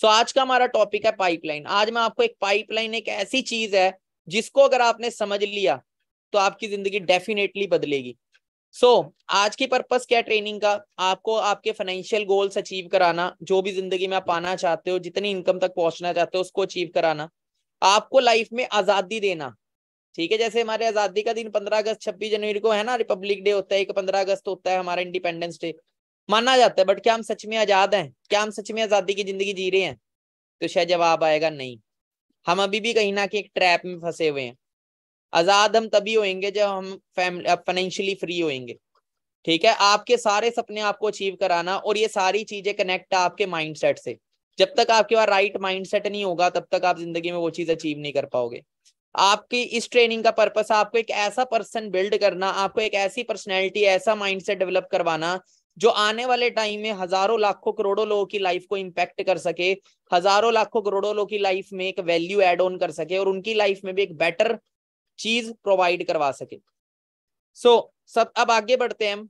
सो आज का हमारा टॉपिक है पाइपलाइन आज मैं आपको एक पाइपलाइन एक ऐसी चीज है जिसको अगर आपने समझ लिया तो आपकी जिंदगी डेफिनेटली बदलेगी सो so, आज की पर्पस क्या ट्रेनिंग का आपको आपके फाइनेंशियल गोल्स अचीव कराना जो भी जिंदगी में आप पाना चाहते हो जितनी इनकम तक पहुंचना चाहते हो उसको अचीव कराना आपको लाइफ में आजादी देना ठीक है जैसे हमारे आजादी का दिन पंद्रह अगस्त छब्बीस जनवरी को है ना रिपब्लिक डे होता है एक पंद्रह अगस्त होता है हमारा इंडिपेंडेंस डे माना जाता है बट क्या हम सच में आजाद हैं क्या हम सच में आजादी की जिंदगी जी रहे हैं तो शायद जवाब आएगा नहीं हम अभी भी कहीं ना कहीं एक ट्रैप में फंसे हुए हैं आजाद हम तभी होएंगे जब हम फैमिली फाइनेंशियली फ्री होएंगे ठीक है आपके सारे सपने आपको अचीव कराना और ये सारी चीजें कनेक्ट आपके माइंडसेट से जब तक आपके पास राइट माइंडसेट नहीं होगा तब तक आप जिंदगी में वो चीज अचीव नहीं कर पाओगे आपकी इस ट्रेनिंग का पर्पस आपको एक ऐसा पर्सन बिल्ड करना आपको एक ऐसी पर्सनैलिटी ऐसा माइंडसेट डेवलप करवाना जो आने वाले टाइम में हजारों लाखों करोड़ों लोगों की लाइफ को इम्पैक्ट कर सके हजारों लाखों करोड़ों लोगों की लाइफ में एक वैल्यू एड ऑन कर सके और उनकी लाइफ में भी एक बेटर चीज प्रोवाइड करवा सके सो so, सब अब आगे बढ़ते हैं हम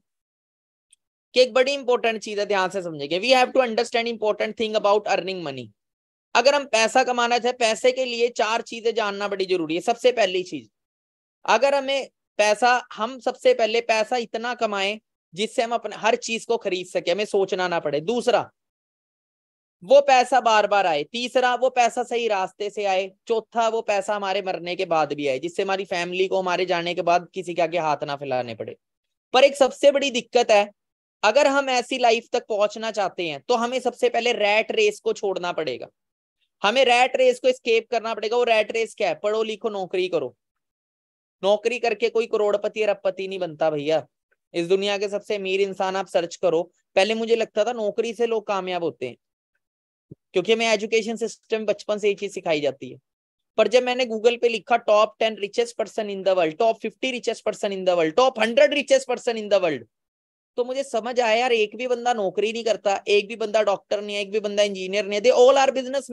कि एक बड़ी इंपॉर्टेंट चीज है ध्यान से समझेंगे we have to understand important thing about earning money अगर हम पैसा कमाना चाहे पैसे के लिए चार चीजें जानना बड़ी जरूरी है सबसे पहली चीज अगर हमें पैसा हम सबसे पहले पैसा इतना कमाएं जिससे हम अपने हर चीज को खरीद सके हमें सोचना ना पड़े दूसरा वो पैसा बार बार आए तीसरा वो पैसा सही रास्ते से आए चौथा वो पैसा हमारे मरने के बाद भी आए जिससे हमारी फैमिली को हमारे जाने के बाद किसी के आगे हाथ ना फैलाने पड़े पर एक सबसे बड़ी दिक्कत है अगर हम ऐसी लाइफ तक पहुंचना चाहते हैं तो हमें सबसे पहले रैट रेस को छोड़ना पड़ेगा हमें रैट रेस को स्केप करना पड़ेगा वो रैट रेस क्या है पढ़ो लिखो नौकरी करो नौकरी करके कोई करोड़पति अरबपति नहीं बनता भैया इस दुनिया के सबसे अमीर इंसान आप सर्च करो पहले मुझे लगता था नौकरी से लोग कामयाब होते हैं क्योंकि हमें एजुकेशन सिस्टम बचपन से ये चीज सिखाई जाती है पर जब मैंने गूगल पे लिखा top ten richest person in the world top fifty richest person in the world top hundred richest person in the world तो मुझे समझ आया यार एक भी बंदा नौकरी नहीं करता एक भी बंदा डॉक्टर नहीं है एक भी बंदा इंजीनियर नहीं है दे ऑल आर बिजनेस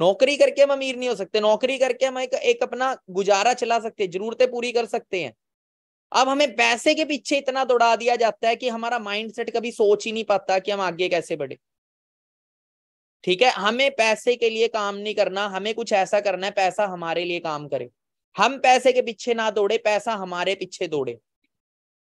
नौकरी करके हम अमीर नहीं हो सकते नौकरी करके हम एक, एक अपना गुजारा चला सकते जरूरतें पूरी कर सकते हैं अब हमें पैसे के पीछे इतना दौड़ा दिया जाता है कि हमारा माइंडसेट कभी सोच ही नहीं पाता कि हम आगे कैसे बढ़े ठीक है हमें पैसे के लिए काम नहीं करना हमें कुछ ऐसा करना है पैसा हमारे लिए काम करे हम पैसे के पीछे ना दौड़े पैसा हमारे पीछे दौड़े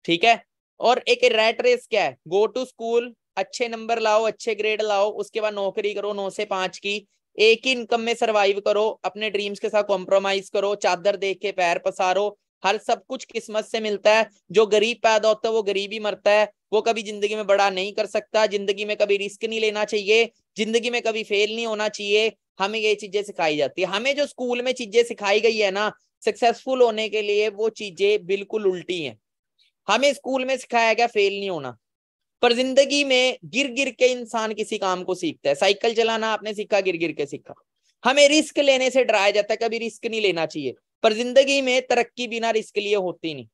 ठीक है और एक रेट रेस क्या है गो टू स्कूल अच्छे नंबर लाओ अच्छे ग्रेड लाओ उसके बाद नौकरी करो नौ से पांच की एक ही इनकम में सरवाइव करो अपने ड्रीम्स के साथ कॉम्प्रोमाइज करो चादर देख के पैर पसारो हर सब कुछ किस्मत से मिलता है जो गरीब पैदा होता है वो गरीब ही मरता है वो कभी जिंदगी में बड़ा नहीं कर सकता जिंदगी में कभी रिस्क नहीं लेना चाहिए जिंदगी में कभी फेल नहीं होना चाहिए हमें ये चीजें सिखाई जाती है हमें जो स्कूल में चीजें सिखाई गई है ना सक्सेसफुल होने के लिए वो चीजें बिल्कुल उल्टी हैं हमें स्कूल में सिखाया गया फेल नहीं होना पर जिंदगी में गिर गिर के इंसान किसी काम को सीखता है साइकिल चलाना आपने सीखा गिर गिर के सीखा हमें रिस्क लेने से डराया जाता है कभी रिस्क नहीं लेना चाहिए पर जिंदगी में तरक्की बिना रिस्क लिए होती नहीं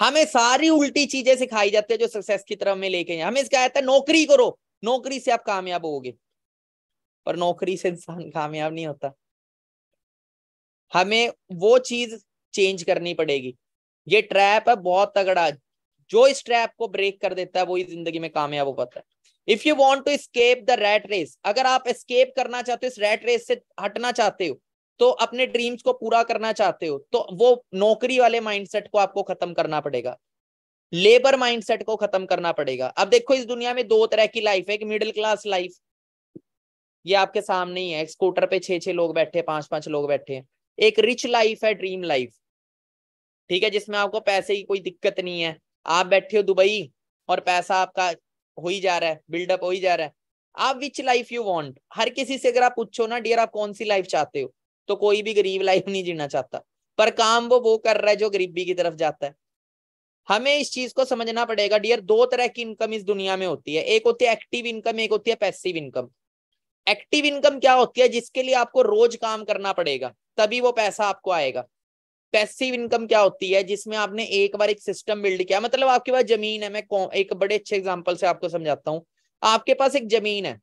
हमें सारी उल्टी चीजें सिखाई जाती है जो सक्सेस की तरफ में लेके हमें इसका आता है नौकरी करो नौकरी से आप कामयाब होगे पर नौकरी से इंसान कामयाब नहीं होता हमें वो चीज चेंज करनी पड़ेगी ये ट्रैप है बहुत तगड़ा जो इस ट्रैप को ब्रेक कर देता है वो जिंदगी में कामयाब हो पाता है if you want to escape the rat race अगर आप स्केप करना चाहते हो इस रेट रेस से हटना चाहते हो तो अपने ड्रीम्स को पूरा करना चाहते हो तो वो नौकरी वाले माइंडसेट को आपको खत्म करना पड़ेगा लेबर माइंडसेट को खत्म करना पड़ेगा अब देखो इस दुनिया में दो तरह की लाइफ है एक मिडिल क्लास लाइफ ये आपके सामने ही है स्कूटर पे छह छे लोग बैठे पांच पांच लोग बैठे हैं एक रिच लाइफ है ड्रीम लाइफ ठीक है जिसमें आपको पैसे की कोई दिक्कत नहीं है आप बैठे हो दुबई और पैसा आपका हो ही जा रहा है बिल्डअप हो ही जा रहा है आप विच लाइफ यू वांट हर किसी से अगर आप पूछो ना डियर आप कौन सी लाइफ चाहते हो तो कोई भी गरीब लाइफ नहीं जीना चाहता पर काम वो वो कर रहा है जो गरीबी की तरफ जाता है हमें इस चीज को समझना पड़ेगा डियर दो तरह की इनकम इस दुनिया में होती है एक होती है एक्टिव इनकम एक होती है पैसिव इनकम एक्टिव इनकम क्या होती है जिसके लिए आपको रोज काम करना पड़ेगा तभी वो पैसा आपको आएगा पैसिव इनकम क्या होती है जिसमें आपने एक बार एक सिस्टम बिल्ड किया मतलब आपके पास जमीन है मैं एक बड़े अच्छे एग्जाम्पल से आपको समझाता हूँ आपके पास एक जमीन है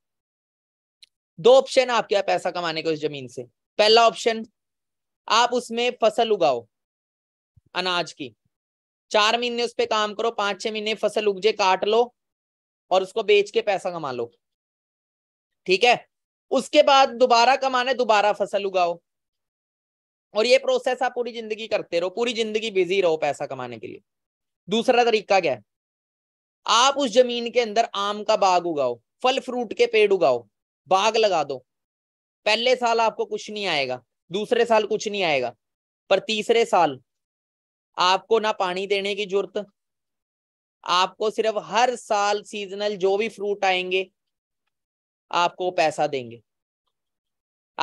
दो ऑप्शन है आपके पास पैसा कमाने को इस जमीन से पहला ऑप्शन आप उसमें फसल उगाओ अनाज की चार महीने उस पर काम करो पांच छह महीने फसल उगजे काट लो और उसको बेच के पैसा कमा लो ठीक है उसके बाद दोबारा कमाने दोबारा फसल उगाओ और ये प्रोसेस आप पूरी जिंदगी करते रहो पूरी जिंदगी बिजी रहो पैसा कमाने के लिए दूसरा तरीका क्या है आप उस जमीन के अंदर आम का बाग उगाओ फल फ्रूट के पेड़ उगाओ बाग लगा दो पहले साल आपको कुछ नहीं आएगा दूसरे साल कुछ नहीं आएगा पर तीसरे साल आपको ना पानी देने की जरूरत आपको सिर्फ हर साल सीजनल जो भी फ्रूट आएंगे आपको पैसा देंगे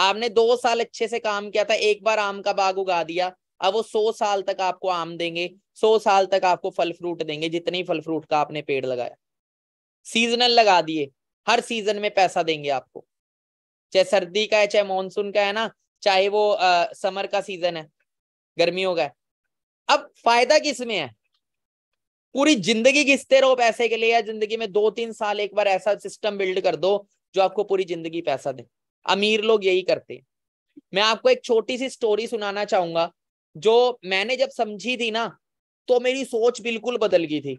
आपने दो साल अच्छे से काम किया था एक बार आम का बाग उगा दिया अब वो सौ साल तक आपको आम देंगे सौ साल तक आपको फल फ्रूट देंगे जितने फल फ्रूट का आपने पेड़ लगाया सीजनल लगा दिए हर सीजन में पैसा देंगे आपको चाहे सर्दी का है चाहे मानसून का है ना चाहे वो आ, समर का सीजन है गर्मियों का है अब फायदा किस में है पूरी जिंदगी घिसते रहो पैसे के लिए या जिंदगी में दो तीन साल एक बार ऐसा सिस्टम बिल्ड कर दो जो आपको पूरी जिंदगी पैसा दे अमीर लोग यही करते हैं मैं आपको एक छोटी सी स्टोरी सुनाना चाहूंगा जो मैंने जब समझी थी ना तो मेरी सोच बिल्कुल बदल गई थी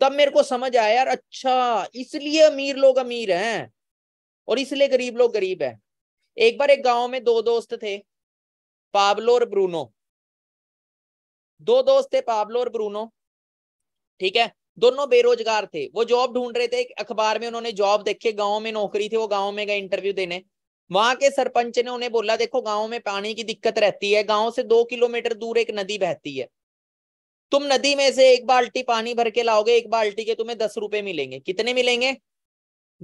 तब मेरे को समझ आया यार अच्छा इसलिए अमीर लोग अमीर हैं और इसलिए गरीब लोग गरीब है एक बार एक गांव में दो दोस्त थे पाबलो और ब्रूनो दो दोस्त थे पाबलो और ब्रूनो ठीक है दोनों बेरोजगार थे वो जॉब ढूंढ रहे थे अखबार में उन्होंने जॉब देखे गांव में नौकरी थी वो गांव में गए इंटरव्यू देने वहां के सरपंच ने उन्हें बोला देखो गांव में पानी की दिक्कत रहती है गांव से दो किलोमीटर दूर एक नदी बहती है तुम नदी में से एक बाल्टी पानी भर के लाओगे एक बाल्टी के तुम्हें दस रुपए मिलेंगे कितने मिलेंगे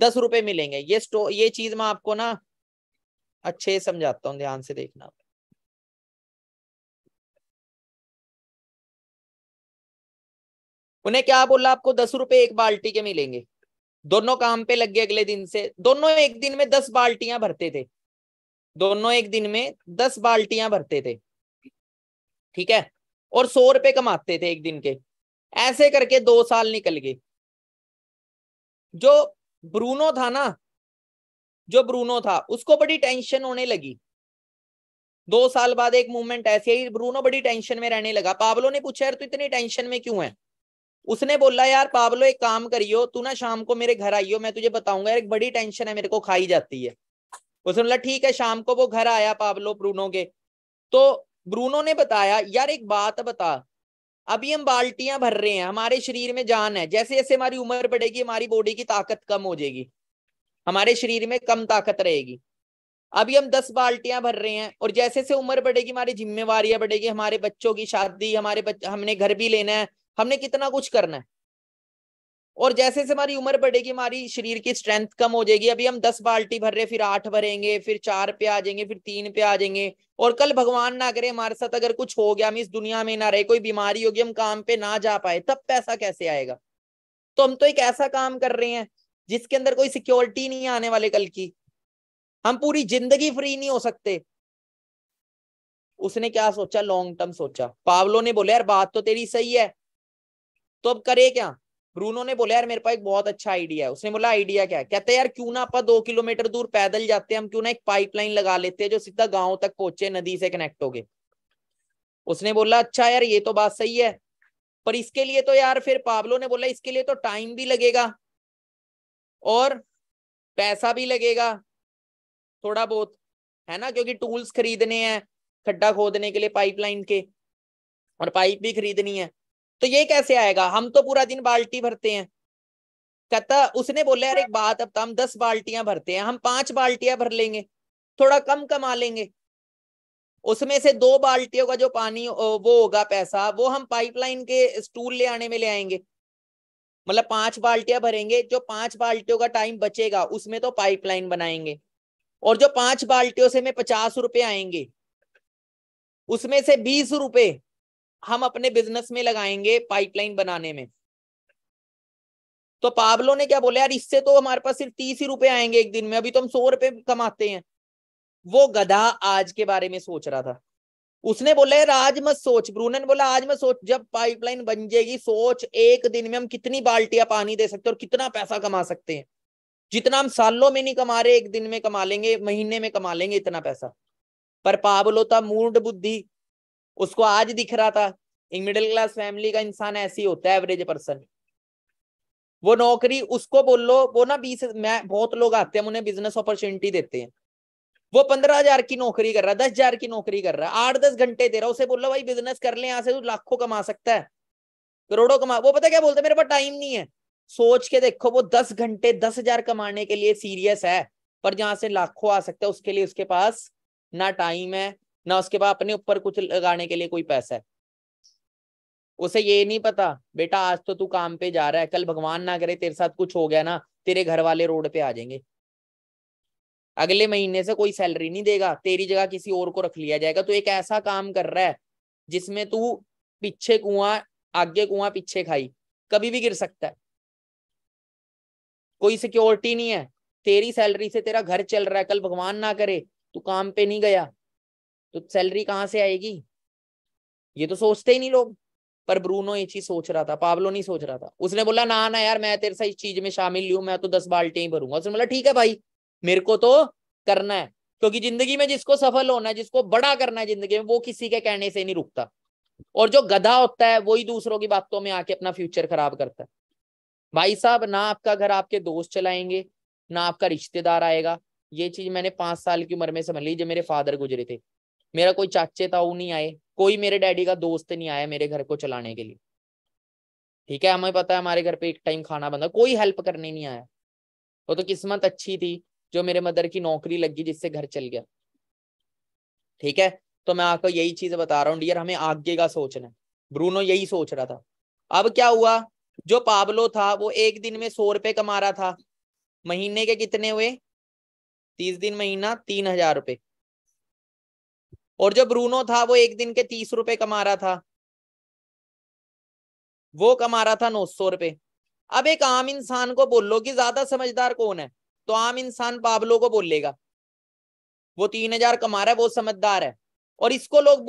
दस रुपए मिलेंगे ये स्टो ये चीज मैं आपको ना अच्छे समझाता हूँ ध्यान से देखना उन्हें क्या बोला आपको दस रुपए एक बाल्टी के मिलेंगे दोनों काम पे लग गए अगले दिन से दोनों एक दिन में दस बाल्टियां भरते थे दोनों एक दिन में दस बाल्टियां भरते थे ठीक है और सौ रुपए कमाते थे एक दिन के ऐसे करके दो साल निकल गए जो ब्रूनो था ना जो ब्रूनो था उसको बड़ी टेंशन होने लगी दो साल बाद एक मूवमेंट ऐसी आई ब्रूनो बड़ी टेंशन में रहने लगा पाबलो ने पूछा यार तू इतनी टेंशन में क्यों है उसने बोला यार पाबलो एक काम करियो तू ना शाम को मेरे घर आइयो मैं तुझे बताऊंगा यार एक बड़ी टेंशन है मेरे को खाई जाती है उसने बोला ठीक है शाम को वो घर आया पाबलो ब्रूनो के तो ब्रूनो ने बताया यार एक बात बता अभी हम बाल्टियां भर रहे हैं हमारे शरीर में जान है जैसे जैसे हमारी उम्र बढ़ेगी हमारी बॉडी की ताकत कम हो जाएगी हमारे शरीर में कम ताकत रहेगी अभी हम दस बाल्टियां भर रहे हैं और जैसे जैसे उम्र बढ़ेगी हमारी जिम्मेवारियां बढ़ेगी हमारे बच्चों की शादी हमारे बच्च... हमने घर भी लेना है हमने कितना कुछ करना है और जैसे जैसे हमारी उम्र बढ़ेगी हमारी शरीर की स्ट्रेंथ कम हो जाएगी अभी हम दस बाल्टी भर रहे फिर आठ भरेंगे फिर चार पे आ जाएंगे फिर तीन पे आ जाएंगे और कल भगवान ना करे हमारे साथ अगर कुछ हो गया हम इस दुनिया में ना रहे कोई बीमारी होगी हम काम पे ना जा पाए तब पैसा कैसे आएगा तो हम तो एक ऐसा काम कर रहे हैं जिसके अंदर कोई सिक्योरिटी नहीं आने वाले कल की हम पूरी जिंदगी फ्री नहीं हो सकते उसने क्या सोचा लॉन्ग टर्म सोचा पावलो ने बोले यार बात तो तेरी सही है तो अब करे क्या ब्रूनो ने बोला यार मेरे पास एक बहुत अच्छा आइडिया है उसने बोला आइडिया क्या कहते यार क्यों ना आप दो किलोमीटर दूर पैदल जाते हैं हम क्यों ना एक पाइपलाइन लगा लेते हैं जो सीधा गांव तक पहुंचे नदी से कनेक्ट हो गए उसने बोला अच्छा यार ये तो बात सही है पर इसके लिए तो यार फिर पाब्लो ने बोला इसके लिए तो टाइम भी लगेगा और पैसा भी लगेगा थोड़ा बहुत है ना क्योंकि टूल्स खरीदने हैं खड्डा खोदने के लिए पाइपलाइन के और पाइप भी खरीदनी है तो ये कैसे आएगा हम तो पूरा दिन बाल्टी भरते हैं कहता उसने बोला यार एक बात अब तो हम दस बाल्टियां भरते हैं हम पांच बाल्टियां भर लेंगे थोड़ा कम कमा लेंगे उसमें से दो बाल्टियों का जो पानी वो होगा पैसा वो हम पाइपलाइन के स्टूल ले आने में ले आएंगे मतलब पांच बाल्टियां भरेंगे जो पांच बाल्टियों का टाइम बचेगा उसमें तो पाइपलाइन बनाएंगे और जो पांच बाल्टियों से में पचास रुपए आएंगे उसमें से बीस रुपए हम अपने बिजनेस में लगाएंगे पाइपलाइन बनाने में तो पाबलो ने क्या बोला यार इससे तो हमारे पास सिर्फ तीस ही रुपए आएंगे एक दिन में अभी तो हम सौ रुपए कमाते हैं वो गधा आज के बारे में सोच रहा था उसने बोला यार आज मत सोच ब्रूनन बोला आज मत सोच जब पाइपलाइन बन जाएगी सोच एक दिन में हम कितनी बाल्टिया पानी दे सकते हैं और कितना पैसा कमा सकते हैं जितना हम सालों में नहीं कमा रहे एक दिन में कमा लेंगे महीने में कमा लेंगे इतना पैसा पर पाबलो था मूर्ड बुद्धि उसको आज दिख रहा था एक मिडिल क्लास फैमिली का इंसान ऐसे होता है एवरेज पर्सन वो नौकरी उसको बोल लो वो ना बीस मैं बहुत लोग आते हैं उन्हें बिजनेस अपॉर्चुनिटी देते हैं वो पंद्रह हजार की नौकरी कर रहा है दस हजार की नौकरी कर रहा है आठ दस घंटे दे रहा है उसे बोल लो भाई बिजनेस कर ले यहाँ से तू लाखों कमा सकता है करोड़ों कमा वो पता क्या बोलते मेरे पास टाइम नहीं है सोच के देखो वो दस घंटे दस हजार कमाने के लिए सीरियस है पर जहां से लाखों आ सकता है उसके लिए उसके पास ना टाइम है ना उसके बाद अपने ऊपर कुछ लगाने के लिए कोई पैसा है उसे ये नहीं पता बेटा आज तो तू काम पे जा रहा है कल भगवान ना करे तेरे साथ कुछ हो गया ना तेरे घर वाले रोड पे आ जाएंगे अगले महीने से कोई सैलरी नहीं देगा तेरी जगह किसी और को रख लिया जाएगा तो एक ऐसा काम कर रहा है जिसमें तू पीछे कुआं आगे कुआं पीछे खाई कभी भी गिर सकता है कोई सिक्योरिटी नहीं है तेरी सैलरी से तेरा घर चल रहा है कल भगवान ना करे तू काम पे नहीं गया तो सैलरी कहाँ से आएगी ये तो सोचते ही नहीं लोग पर ब्रूनो ये चीज सोच रहा था पावलो नहीं सोच रहा था उसने बोला ना ना यार मैं तेरे साथ इस चीज में शामिल लू मैं तो दस बाल्टियां ही भरूंगा उसने बोला ठीक है भाई मेरे को तो करना है क्योंकि जिंदगी में जिसको सफल होना है जिसको बड़ा करना है जिंदगी में वो किसी के कहने से नहीं रुकता और जो गधा होता है वही दूसरों की बातों में आके अपना फ्यूचर खराब करता है भाई साहब ना आपका घर आपके दोस्त चलाएंगे ना आपका रिश्तेदार आएगा ये चीज मैंने पांच साल की उम्र में समझ ली जब मेरे फादर गुजरे थे मेरा कोई चाचे ताऊ नहीं आए कोई मेरे डैडी का दोस्त नहीं आया मेरे घर को चलाने के लिए ठीक है हमें पता है हमारे घर पे एक टाइम खाना बनता कोई हेल्प करने नहीं आया वो तो किस्मत अच्छी थी जो मेरे मदर की नौकरी लगी जिससे घर चल गया ठीक है तो मैं आपको यही चीज बता रहा हूँ डियर हमें आगे का सोचना है ब्रूनो यही सोच रहा था अब क्या हुआ जो पाबलो था वो एक दिन में सौ रुपए कमा रहा था महीने के कितने हुए तीस दिन महीना तीन हजार रुपये और जो ब्रूनो था वो एक दिन के तीस रुपए कमा रहा था वो कमा रहा था नौ सौ रुपए अब एक आम इंसान को बोल लो कि ज्यादा समझदार कौन है तो आम इंसान पाबलो को बोलेगा वो तीन हजार कमा रहा है वो समझदार है और इसको लोग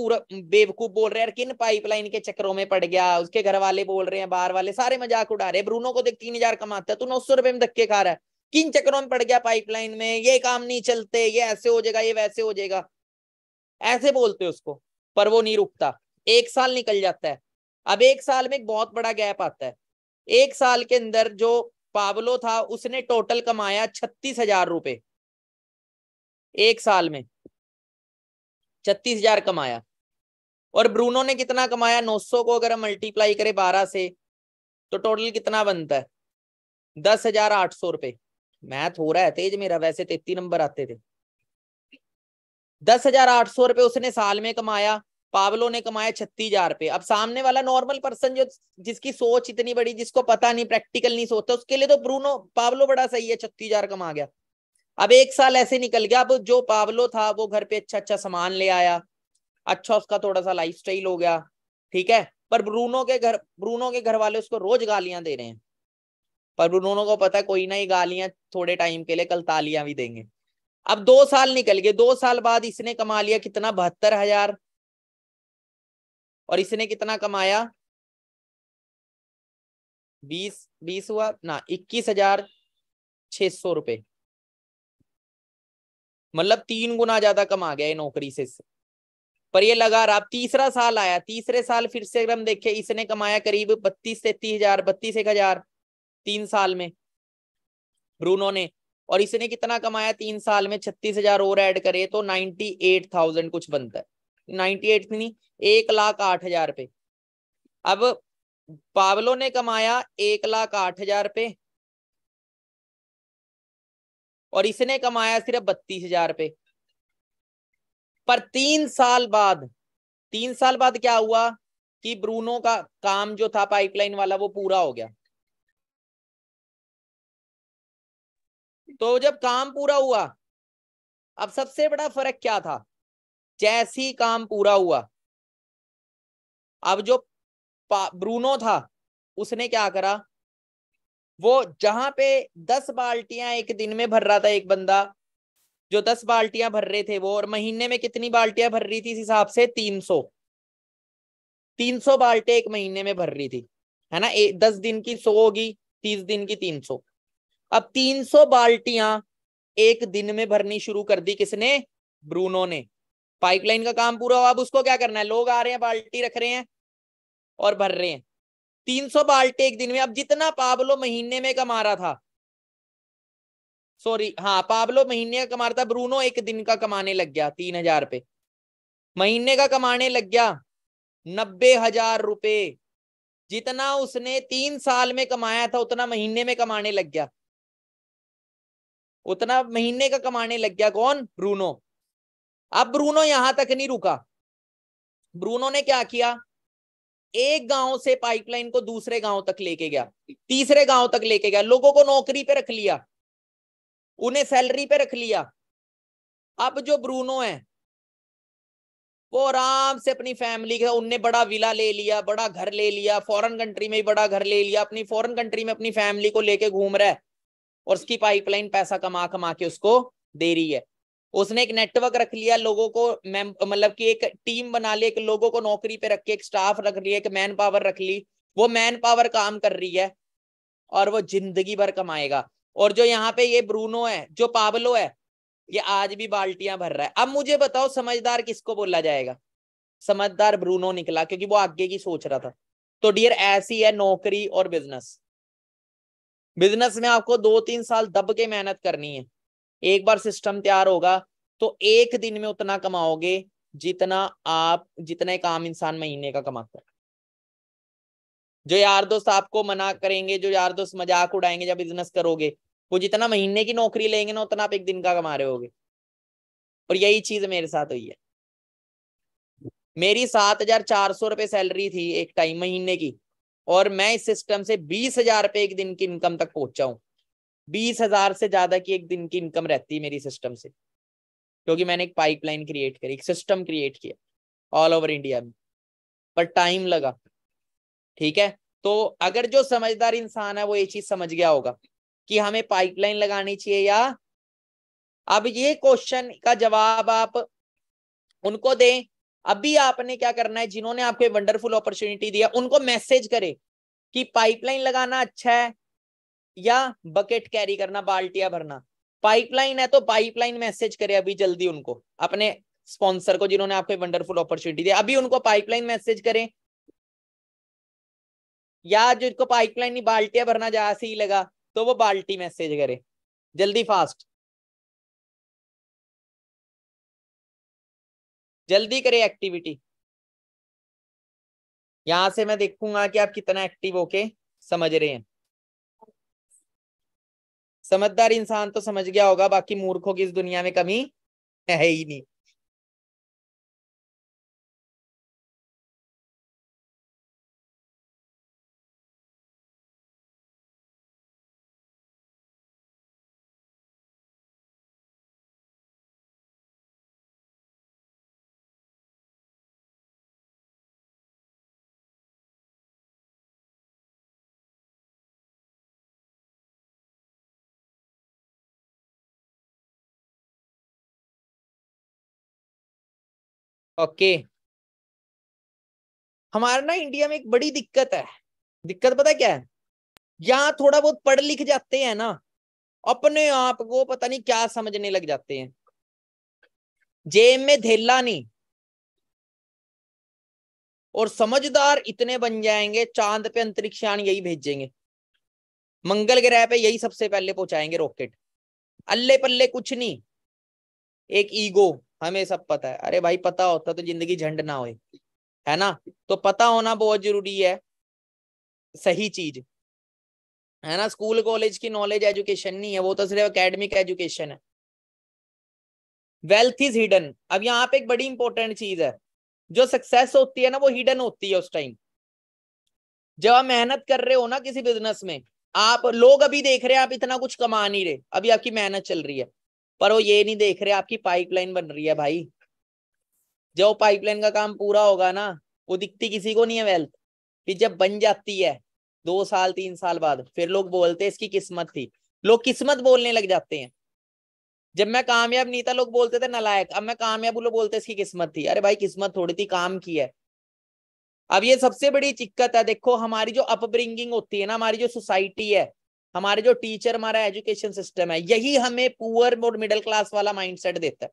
बेवकूफ बोल रहे हैं किन पाइपलाइन के चक्रों में पड़ गया उसके घर वाले बोल रहे हैं बाहर वाले सारे मजाक उड़ा रहे ब्रूनो को देख तीन हजार कमाता है तू नौ सौ रुपए में धक्के खा रहा है किन चक्रों में पड़ गया पाइपलाइन में ये काम नहीं चलते ये ऐसे हो जाएगा ये वैसे हो जाएगा ऐसे बोलते उसको पर वो नहीं रुकता एक साल निकल जाता है अब एक साल में एक बहुत बड़ा गैप आता है एक साल के अंदर जो पावलो था उसने टोटल कमाया छत्तीस हजार रुपये एक साल में छत्तीस हजार कमाया और ब्रूनो ने कितना कमाया नौ सौ को अगर हम मल्टीप्लाई करें बारह से तो टोटल कितना बनता है दस हजार आठ सौ रुपये मैथ हो रहा है तेज मेरा वैसे तेती नंबर आते थे दस हजार आठ सौ रुपये उसने साल में कमाया पावलो ने कमाया छत्तीस हजार रुपये अब सामने वाला नॉर्मल पर्सन जो जिसकी सोच इतनी बड़ी जिसको पता नहीं प्रैक्टिकल नहीं सोचता उसके लिए तो ब्रूनो पावलो बड़ा सही है छत्तीस हजार कमा गया अब एक साल ऐसे निकल गया अब जो पावलो था वो घर पे अच्छा अच्छा सामान ले आया अच्छा उसका थोड़ा सा लाइफ हो गया ठीक है पर ब्रूनो के घर ब्रूनो के घर वाले उसको रोज गालियां दे रहे हैं पर ब्रूनो को पता है कोई ना ही गालियां थोड़े टाइम के लिए कल तालियां भी देंगे अब दो साल निकल गए दो साल बाद इसने कमा लिया कितना बहत्तर हजार और इसने कितना कमाया बीस बीस हुआ ना इक्कीस हजार छह सौ रुपये मतलब तीन गुना ज्यादा कमा गया नौकरी से पर ये लगा रहा तीसरा साल आया तीसरे साल फिर से अगर हम देखें इसने कमाया करीब बत्तीस तैतीस हजार बत्तीस एक हजार तीन साल में ब्रूनो ने और इसने कितना कमाया तीन साल में छत्तीस हजार और ऐड करे तो नाइनटी एट थाउजेंड कुछ बनता है नाइनटी एट नहीं एक लाख आठ हजार पे अब पावलो ने कमाया एक लाख आठ हजार रुपये और इसने कमाया सिर्फ बत्तीस हजार पे पर तीन साल बाद तीन साल बाद क्या हुआ कि ब्रूनो का काम जो था पाइपलाइन वाला वो पूरा हो गया तो जब काम पूरा हुआ अब सबसे बड़ा फर्क क्या था जैसी काम पूरा हुआ अब जो ब्रूनो था उसने क्या करा वो जहां पे दस बाल्टियां एक दिन में भर रहा था एक बंदा जो दस बाल्टियां भर रहे थे वो और महीने में कितनी बाल्टियां भर रही थी इस हिसाब से तीन सौ तीन सौ बाल्टियां एक महीने में भर रही थी है ना ए, दस दिन की सौ होगी तीस दिन की तीन सौ अब 300 बाल्टियां एक दिन में भरनी शुरू कर दी किसने ब्रूनो ने पाइपलाइन का काम पूरा हुआ अब उसको क्या करना है लोग आ रहे हैं बाल्टी रख रहे हैं और भर रहे हैं 300 बाल्टी एक दिन में अब जितना पाबलो महीने में कमा रहा था सॉरी हाँ पाबलो महीने का कमा रहा था ब्रूनो एक दिन का कमाने लग गया तीन हजार पे महीने का कमाने लग गया नब्बे हजार रुपये जितना उसने तीन साल में कमाया था उतना महीने में कमाने लग गया उतना महीने का कमाने लग गया कौन ब्रूनो अब ब्रूनो यहां तक नहीं रुका ब्रूनो ने क्या किया एक गांव से पाइपलाइन को दूसरे गांव तक लेके गया तीसरे गांव तक लेके गया लोगों को नौकरी पे रख लिया उन्हें सैलरी पे रख लिया अब जो ब्रूनो है वो आराम से अपनी फैमिली का उनने बड़ा विला ले लिया बड़ा घर ले लिया फॉरेन कंट्री में भी बड़ा घर ले लिया अपनी फॉरेन कंट्री में अपनी फैमिली को लेके घूम रहा है और उसकी पाइपलाइन पैसा कमा कमा के उसको दे रही है उसने एक नेटवर्क रख लिया लोगों को मतलब कि एक टीम बना ली एक लोगों को नौकरी पे रख के एक स्टाफ रख लिया एक मैन पावर रख ली वो मैन पावर काम कर रही है और वो जिंदगी भर कमाएगा और जो यहाँ पे ये ब्रूनो है जो पाबलो है ये आज भी बाल्टियां भर रहा है अब मुझे बताओ समझदार किसको बोला जाएगा समझदार ब्रूनो निकला क्योंकि वो आगे की सोच रहा था तो डियर ऐसी है नौकरी और बिजनेस बिजनेस में आपको दो तीन साल दब के मेहनत करनी है एक बार सिस्टम तैयार होगा तो एक दिन में उतना कमाओगे जितना आप एक आम इंसान महीने का कमाता है जो यार दोस्त आपको मना करेंगे जो यार दोस्त मजाक उड़ाएंगे जब बिजनेस करोगे वो जितना महीने की नौकरी लेंगे ना उतना आप एक दिन का कमा रहे होगे और यही चीज मेरे साथ हुई है मेरी सात हजार चार सौ रुपये सैलरी थी एक टाइम महीने की और मैं इस सिस्टम से बीस हजार रुपए एक दिन की इनकम तक पहुंचा हूँ बीस हजार से ज्यादा की एक दिन की इनकम रहती है मेरी सिस्टम से क्योंकि मैंने एक पाइपलाइन क्रिएट करी एक सिस्टम क्रिएट किया ऑल ओवर इंडिया में पर टाइम लगा ठीक है तो अगर जो समझदार इंसान है वो ये चीज समझ गया होगा कि हमें पाइपलाइन लगानी चाहिए या अब ये क्वेश्चन का जवाब आप उनको दें अभी आपने क्या करना है जिन्होंने आपको वंडरफुल अपॉर्चुनिटी दिया उनको मैसेज करे कि पाइपलाइन लगाना अच्छा है या बकेट कैरी करना बाल्टिया भरना पाइपलाइन है तो पाइपलाइन मैसेज करे अभी जल्दी उनको अपने स्पॉन्सर को जिन्होंने आपको वंडरफुल अपॉर्चुनिटी दिया अभी उनको पाइपलाइन मैसेज करें या जिनको पाइपलाइन नहीं बाल्टिया भरना जहां से ही लगा तो वो बाल्टी मैसेज करे जल्दी फास्ट जल्दी करें एक्टिविटी यहां से मैं देखूंगा कि आप कितना एक्टिव होके समझ रहे हैं समझदार इंसान तो समझ गया होगा बाकी मूर्खों की इस दुनिया में कमी है ही नहीं ओके हमारा ना इंडिया में एक बड़ी दिक्कत है दिक्कत पता क्या है यहाँ थोड़ा बहुत पढ़ लिख जाते हैं ना अपने आप को पता नहीं क्या समझने लग जाते हैं जेब में धेला नहीं और समझदार इतने बन जाएंगे चांद पे अंतरिक्षयान यही भेजेंगे मंगल ग्रह पे यही सबसे पहले पहुंचाएंगे रॉकेट अल्ले पल्ले कुछ नहीं एक ईगो हमें सब पता है अरे भाई पता होता तो जिंदगी झंड ना हो है ना तो पता होना बहुत जरूरी है सही चीज है ना स्कूल कॉलेज की नॉलेज एजुकेशन नहीं है वो तो सिर्फ अकेडमिक एजुकेशन है वेल्थ इज हिडन अब यहाँ पे एक बड़ी इंपॉर्टेंट चीज है जो सक्सेस होती है ना वो हिडन होती है उस टाइम जब आप मेहनत कर रहे हो ना किसी बिजनेस में आप लोग अभी देख रहे हैं आप इतना कुछ कमा नहीं रहे अभी आपकी मेहनत चल रही है पर वो ये नहीं देख रहे आपकी पाइपलाइन बन रही है भाई जो पाइपलाइन का काम पूरा होगा ना वो दिखती किसी को नहीं है वेल्थ कि जब बन जाती है दो साल तीन साल बाद फिर लोग बोलते इसकी किस्मत थी लोग किस्मत बोलने लग जाते हैं जब मैं कामयाब नहीं था लोग बोलते थे नलायक अब मैं कामयाब लोग बोलते इसकी किस्मत थी अरे भाई किस्मत थोड़ी थी काम की है अब ये सबसे बड़ी दिक्कत है देखो हमारी जो अपब्रिंगिंग होती है ना हमारी जो सोसाइटी है हमारे जो टीचर हमारा एजुकेशन सिस्टम है यही हमें पुअर और मिडिल क्लास वाला माइंडसेट देता है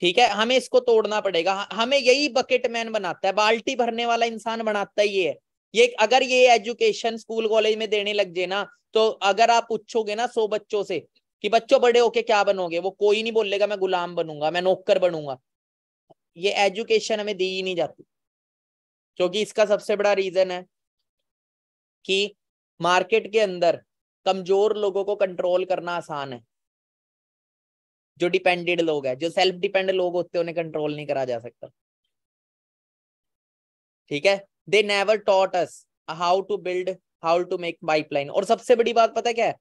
ठीक है हमें इसको तोड़ना पड़ेगा हमें यही बकेट मैन बनाता है बाल्टी भरने वाला इंसान बनाता ही है ये अगर ये एजुकेशन स्कूल कॉलेज में देने लग जाए ना तो अगर आप पूछोगे ना सो बच्चों से कि बच्चों बड़े होके क्या बनोगे वो कोई नहीं बोलेगा मैं गुलाम बनूंगा मैं नौकर बनूंगा ये एजुकेशन हमें दी ही नहीं जाती क्योंकि इसका सबसे बड़ा रीजन है कि मार्केट के अंदर कमजोर लोगों को कंट्रोल करना आसान है जो डिपेंडेड लोग है जो सेल्फ डिपेंड लोग होते हैं उन्हें कंट्रोल नहीं करा जा सकता ठीक है they never taught us how to build how to make pipeline और सबसे बड़ी बात पता क्या है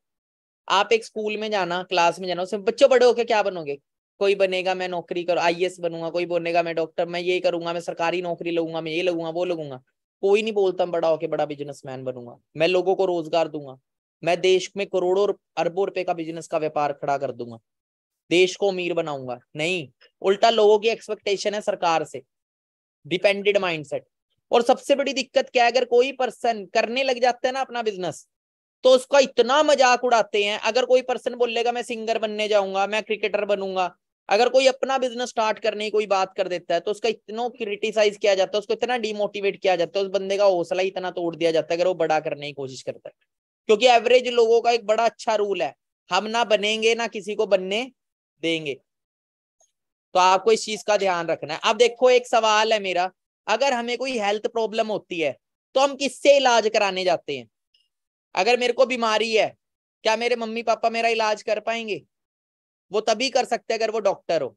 आप एक स्कूल में जाना क्लास में जाना उसमें बच्चों बड़े होकर क्या बनोगे कोई बनेगा मैं नौकरी करूँ आई बनूंगा कोई बनेगा मैं डॉक्टर मैं ये करूंगा मैं सरकारी नौकरी लगूंगा मैं ये लगूंगा वो लगूंगा कोई नहीं बोलता बड़ा होके बड़ा बिजनेसमैन बनूंगा मैं लोगों को रोजगार दूंगा मैं देश में करोड़ों अरबों रुपए का बिजनेस का व्यापार खड़ा कर दूंगा देश को अमीर बनाऊंगा नहीं उल्टा लोगों की एक्सपेक्टेशन है सरकार से डिपेंडेड माइंडसेट और सबसे बड़ी दिक्कत क्या है अगर कोई पर्सन करने लग जाता है ना अपना बिजनेस तो उसका इतना मजाक उड़ाते हैं अगर कोई पर्सन बोलेगा मैं सिंगर बनने जाऊंगा मैं क्रिकेटर बनूंगा अगर कोई अपना बिजनेस स्टार्ट करने की कोई बात कर देता है तो उसका इतना क्रिटिसाइज किया जाता है उसको इतना डिमोटिवेट किया जाता है उस बंदे का हौसला इतना तोड़ दिया जाता है अगर वो बड़ा करने की कोशिश करता है क्योंकि एवरेज लोगों का एक बड़ा अच्छा रूल है हम ना बनेंगे ना किसी को बनने देंगे तो आपको इस चीज का ध्यान रखना है अब देखो एक सवाल है मेरा अगर हमें कोई हेल्थ प्रॉब्लम होती है तो हम किससे इलाज कराने जाते हैं अगर मेरे को बीमारी है क्या मेरे मम्मी पापा मेरा इलाज कर पाएंगे वो तभी कर सकते हैं अगर वो डॉक्टर हो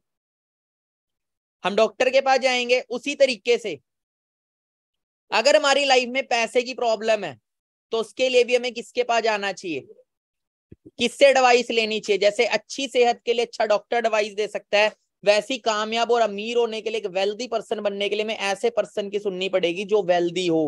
हम डॉक्टर के पास जाएंगे उसी तरीके से अगर हमारी लाइफ में पैसे की प्रॉब्लम है तो उसके लिए भी हमें किसके पास जाना चाहिए किससे एडवाइस लेनी चाहिए जैसे अच्छी सेहत के लिए अच्छा डॉक्टर एडवाइस दे सकता है वैसी कामयाब और अमीर होने के लिए एक वेल्दी पर्सन बनने के लिए हमें ऐसे पर्सन की सुननी पड़ेगी जो वेल्दी हो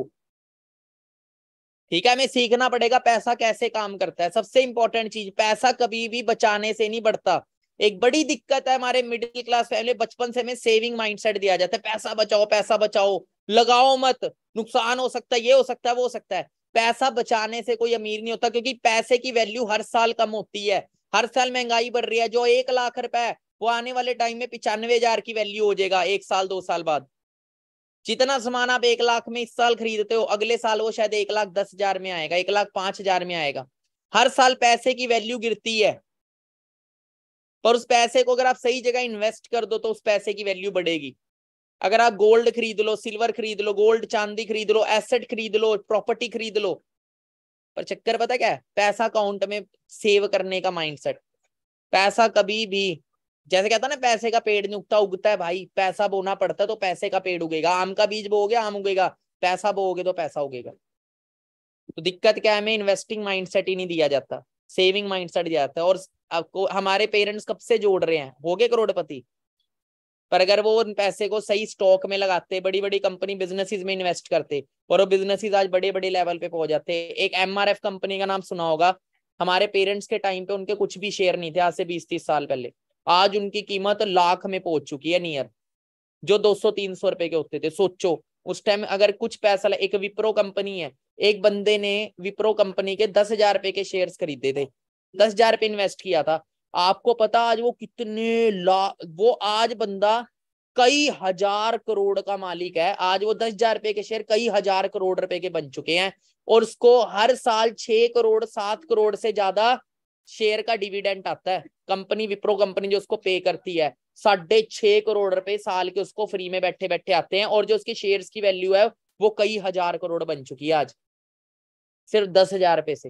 ठीक है हमें सीखना पड़ेगा पैसा कैसे काम करता है सबसे इंपॉर्टेंट चीज पैसा कभी भी बचाने से नहीं बढ़ता एक बड़ी दिक्कत है हमारे मिडिल क्लास फैमिली बचपन से हमें सेविंग माइंडसेट दिया जाता है पैसा बचाओ पैसा बचाओ लगाओ मत नुकसान हो सकता है ये हो सकता है वो हो सकता है पैसा बचाने से कोई अमीर नहीं होता क्योंकि पैसे की वैल्यू हर साल कम होती है हर साल महंगाई बढ़ रही है जो एक लाख रुपए है वो आने वाले टाइम में पिचानवे हजार की वैल्यू हो जाएगा एक साल दो साल बाद जितना सामान आप एक लाख में इस साल खरीदते हो अगले साल वो शायद एक लाख दस हजार में आएगा एक लाख पांच हजार में आएगा हर साल पैसे की वैल्यू गिरती है और उस पैसे को अगर आप सही जगह इन्वेस्ट कर दो तो उस पैसे की वैल्यू बढ़ेगी अगर आप गोल्ड खरीद लो सिल्वर खरीद लो गोल्ड चांदी खरीद लो एसेट खरीद लो प्रॉपर्टी खरीद लो पर चक्कर पता क्या है पैसा अकाउंट में सेव करने का माइंडसेट पैसा कभी भी जैसे कहता ना पैसे का पेड़ नहीं उगता उगता है भाई पैसा बोना पड़ता है तो पैसे का पेड़ उगेगा आम का बीज बोगे आम उगेगा पैसा बोगे तो पैसा उगेगा तो दिक्कत क्या है हमें इन्वेस्टिंग माइंडसेट ही नहीं दिया जाता सेविंग माइंडसेट दिया जाता है और आपको हमारे पेरेंट्स कब से जोड़ रहे हैं हो गए करोड़पति पर अगर वो उन पैसे को सही स्टॉक में लगाते बड़ी बड़ी कंपनी बिजनेसेस में इन्वेस्ट करते और वो बिजनेसेस आज बड़े बड़े लेवल पे पहुंच जाते एक एम कंपनी का नाम सुना होगा हमारे पेरेंट्स के टाइम पे उनके कुछ भी शेयर नहीं थे आज से बीस तीस साल पहले आज उनकी कीमत लाख में पहुंच चुकी है नियर जो दो सौ तीन सौ रुपए के होते थे सोचो उस टाइम अगर कुछ पैसा एक विप्रो कंपनी है एक बंदे ने विप्रो कंपनी के दस हजार रुपए के शेयर खरीदे थे दस हजार रुपये इन्वेस्ट किया था आपको पता आज वो कितने ला वो आज बंदा कई हजार करोड़ का मालिक है आज वो दस हजार रुपए के शेयर कई हजार करोड़ रुपए के बन चुके हैं और उसको हर साल छह करोड़ सात करोड़ से ज्यादा शेयर का डिविडेंट आता है कंपनी विप्रो कंपनी जो उसको पे करती है साढ़े छह करोड़ रुपए साल के उसको फ्री में बैठे बैठे आते हैं और जो उसके शेयर की वैल्यू है वो कई हजार करोड़ बन चुकी है आज सिर्फ दस हजार रुपए से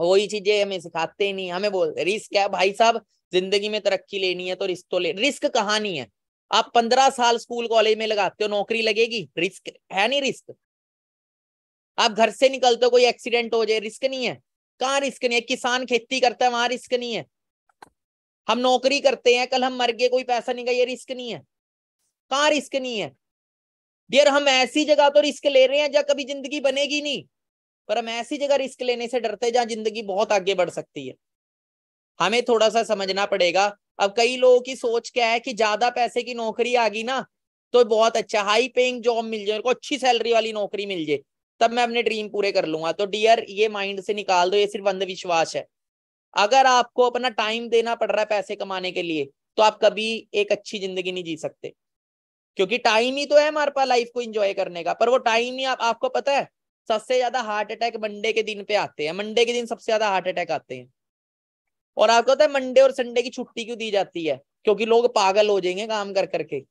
वही चीजें हमें सिखाते ही नहीं हमें बोल रिस्क है भाई साहब जिंदगी में तरक्की लेनी है तो रिस्क तो ले रिस्क कहा नहीं है आप पंद्रह साल स्कूल कॉलेज में लगाते हो नौकरी लगेगी रिस्क है नहीं रिस्क आप घर से निकलते हो कोई एक्सीडेंट हो जाए रिस्क नहीं है कहाँ रिस्क नहीं है किसान खेती करता है वहां रिस्क नहीं है हम नौकरी करते हैं कल हम मर गए कोई पैसा नहीं गए ये रिस्क नहीं है कहाँ रिस्क नहीं है डियर हम ऐसी जगह तो रिस्क ले रहे हैं जहाँ कभी जिंदगी बनेगी नहीं पर हम ऐसी जगह रिस्क लेने से डरते हैं जहां जिंदगी बहुत आगे बढ़ सकती है हमें थोड़ा सा समझना पड़ेगा अब कई लोगों की सोच क्या है कि ज्यादा पैसे की नौकरी आ गई ना तो बहुत अच्छा हाई पेइंग जॉब मिल जाए उनको अच्छी सैलरी वाली नौकरी मिल जाए तब मैं अपने ड्रीम पूरे कर लूंगा तो डियर ये माइंड से निकाल दो ये सिर्फ अंधविश्वास है अगर आपको अपना टाइम देना पड़ रहा है पैसे कमाने के लिए तो आप कभी एक अच्छी जिंदगी नहीं जी सकते क्योंकि टाइम ही तो है हमारे पास लाइफ को एंजॉय करने का पर वो टाइम ही आप, आपको पता है सबसे ज्यादा हार्ट अटैक मंडे के दिन पे आते हैं मंडे के दिन सबसे ज्यादा हार्ट अटैक आते हैं और आपको पता है मंडे और संडे की छुट्टी क्यों दी जाती है क्योंकि लोग पागल हो जाएंगे काम कर करके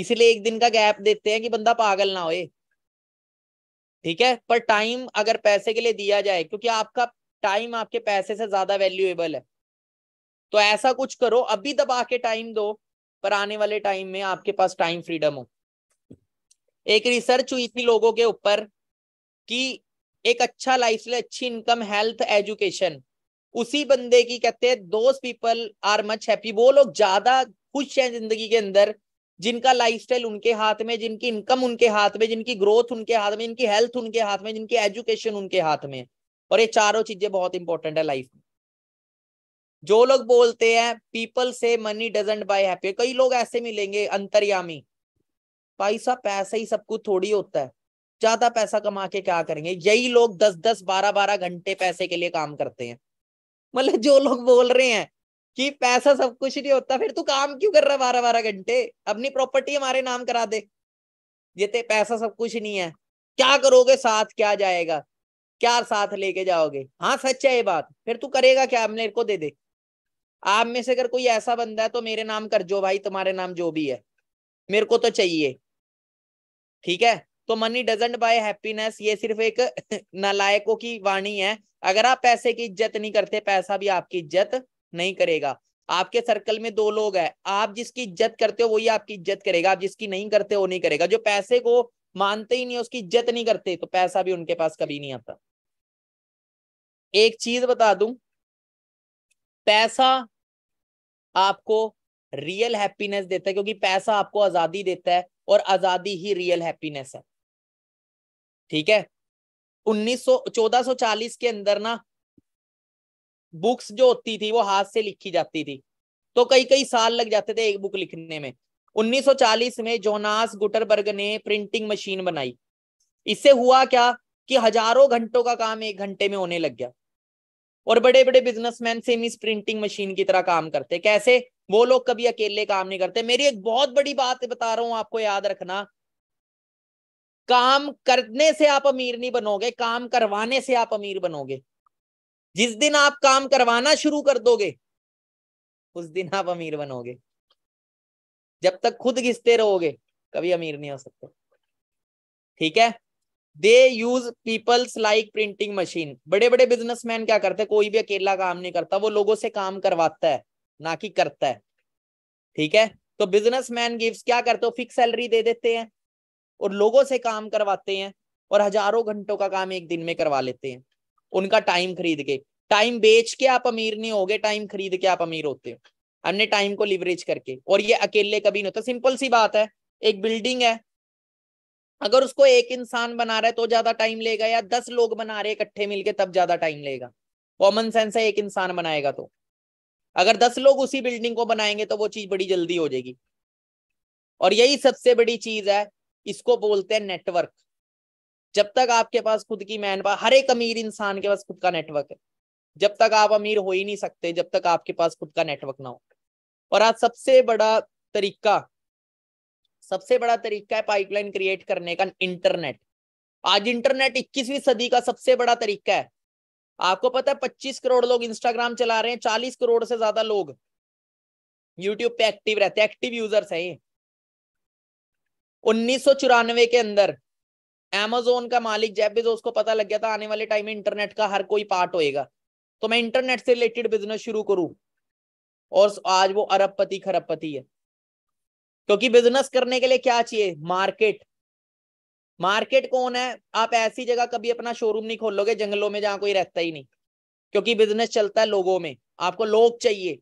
इसलिए एक दिन का गैप देते हैं कि बंदा पागल ना होए ठीक है पर टाइम अगर पैसे के लिए दिया जाए क्योंकि आपका टाइम आपके पैसे से ज्यादा वैल्यूएबल है तो ऐसा कुछ करो अभी दबा के टाइम दो पर आने वाले टाइम में आपके पास टाइम फ्रीडम हो एक रिसर्च हुई थी लोगों के ऊपर कि एक अच्छा लाइफ स्टाइल अच्छी इनकम हेल्थ एजुकेशन उसी बंदे की कहते हैं दोस्त पीपल आर मच हैप्पी वो लोग ज्यादा खुश हैं जिंदगी के अंदर जिनका लाइफस्टाइल उनके हाथ में जिनकी इनकम उनके हाथ में जिनकी ग्रोथ उनके हाथ में जिनकी हेल्थ उनके हाथ में जिनकी एजुकेशन उनके हाथ में और ये चारों चीजें बहुत इंपॉर्टेंट है लाइफ में जो लोग बोलते हैं पीपल से मनी डजेंट बाय हैप्पी कई लोग ऐसे मिलेंगे अंतर्यामी भाई साहब पैसा ही सब कुछ थोड़ी होता है ज्यादा पैसा कमा के क्या करेंगे यही लोग दस दस बारह बारह घंटे पैसे के लिए काम करते हैं मतलब जो लोग बोल रहे हैं कि पैसा सब कुछ नहीं होता फिर तू काम क्यों कर रहा है बारह बारह घंटे अपनी प्रॉपर्टी हमारे नाम करा दे ये ते पैसा सब कुछ नहीं है क्या करोगे साथ क्या जाएगा क्या साथ लेके जाओगे हाँ सच है ये बात फिर तू करेगा क्या मेरे को दे दे आप में से अगर कोई ऐसा बंदा है तो मेरे नाम कर जो भाई तुम्हारे नाम जो भी है मेरे को तो चाहिए ठीक है तो मनी डजेंट बाय हैप्पीनेस ये सिर्फ एक नलायकों की वाणी है अगर आप पैसे की इज्जत नहीं करते पैसा भी आपकी इज्जत नहीं करेगा आपके सर्कल में दो लोग हैं आप जिसकी इज्जत करते हो वही आपकी इज्जत करेगा आप जिसकी नहीं करते वो नहीं करेगा जो पैसे को मानते ही नहीं उसकी इज्जत नहीं करते तो पैसा भी उनके पास कभी नहीं आता एक चीज बता दूं पैसा आपको रियल हैप्पीनेस देता है क्योंकि पैसा आपको आजादी देता है और आजादी ही रियल हैप्पीनेस है ठीक है उन्नीस 1440 के अंदर ना बुक्स जो होती थी वो हाथ से लिखी जाती थी तो कई कई साल लग जाते थे एक बुक लिखने में 1940 में जोनास गुटरबर्ग ने प्रिंटिंग मशीन बनाई इससे हुआ क्या कि हजारों घंटों का काम एक घंटे में होने लग गया और बड़े बड़े बिजनेसमैन सेम इस प्रिंटिंग मशीन की तरह काम करते कैसे वो लोग कभी अकेले काम नहीं करते मेरी एक बहुत बड़ी बात बता रहा हूं आपको याद रखना काम करने से आप अमीर नहीं बनोगे काम करवाने से आप अमीर बनोगे जिस दिन आप काम करवाना शुरू कर दोगे उस दिन आप अमीर बनोगे जब तक खुद घिसते रहोगे कभी अमीर नहीं हो सकते ठीक है they use peoples like printing machine बड़े बड़े बिजनेसमैन क्या करते कोई भी अकेला काम नहीं करता वो लोगों से काम करवाता है ना कि करता है ठीक है तो बिजनेसमैन गिव्स क्या करते हो फिक्स सैलरी दे देते हैं और लोगों से काम करवाते हैं और हजारों घंटों का काम एक दिन में करवा लेते हैं उनका टाइम खरीद के टाइम बेच के आप अमीर नहीं हो टाइम खरीद के आप अमीर होते हो हमने टाइम को लिवरेज करके और ये अकेले कभी नहीं होता सिंपल सी बात है एक बिल्डिंग है अगर उसको एक इंसान बना रहा है तो ज्यादा टाइम लेगा या दस लोग बना रहे इकट्ठे मिलके तब ज्यादा टाइम लेगा कॉमन सेंस है एक इंसान बनाएगा तो अगर दस लोग उसी बिल्डिंग को बनाएंगे तो वो चीज बड़ी जल्दी हो जाएगी और यही सबसे बड़ी चीज है इसको बोलते हैं नेटवर्क जब तक आपके पास खुद की मैन पावर हर एक अमीर इंसान के पास खुद का नेटवर्क है जब तक आप अमीर हो ही नहीं सकते जब तक आपके पास खुद का नेटवर्क ना हो और आज सबसे बड़ा तरीका सबसे बड़ा तरीका है पाइपलाइन क्रिएट करने का इंटरनेट आज इंटरनेट 21वीं सदी का सबसे बड़ा तरीका है आपको पता है 25 करोड़ लोग इंस्टाग्राम चला रहे हैं 40 करोड़ से ज्यादा लोग यूट्यूब पे एक्टिव रहते हैं एक्टिव यूजर्स हैं ये उन्नीस के अंदर एमेजोन का मालिक जो उसको पता लग गया था आने वाले टाइम में इंटरनेट का हर कोई पार्ट होएगा तो मैं इंटरनेट से रिलेटेड बिजनेस शुरू करूं और आज वो अरबपति खरबपति है क्योंकि बिजनेस करने के लिए क्या चाहिए मार्केट मार्केट कौन है आप ऐसी जगह कभी अपना शोरूम नहीं खोलोगे जंगलों में जहां कोई रहता ही नहीं क्योंकि बिजनेस चलता है लोगों में आपको लोग चाहिए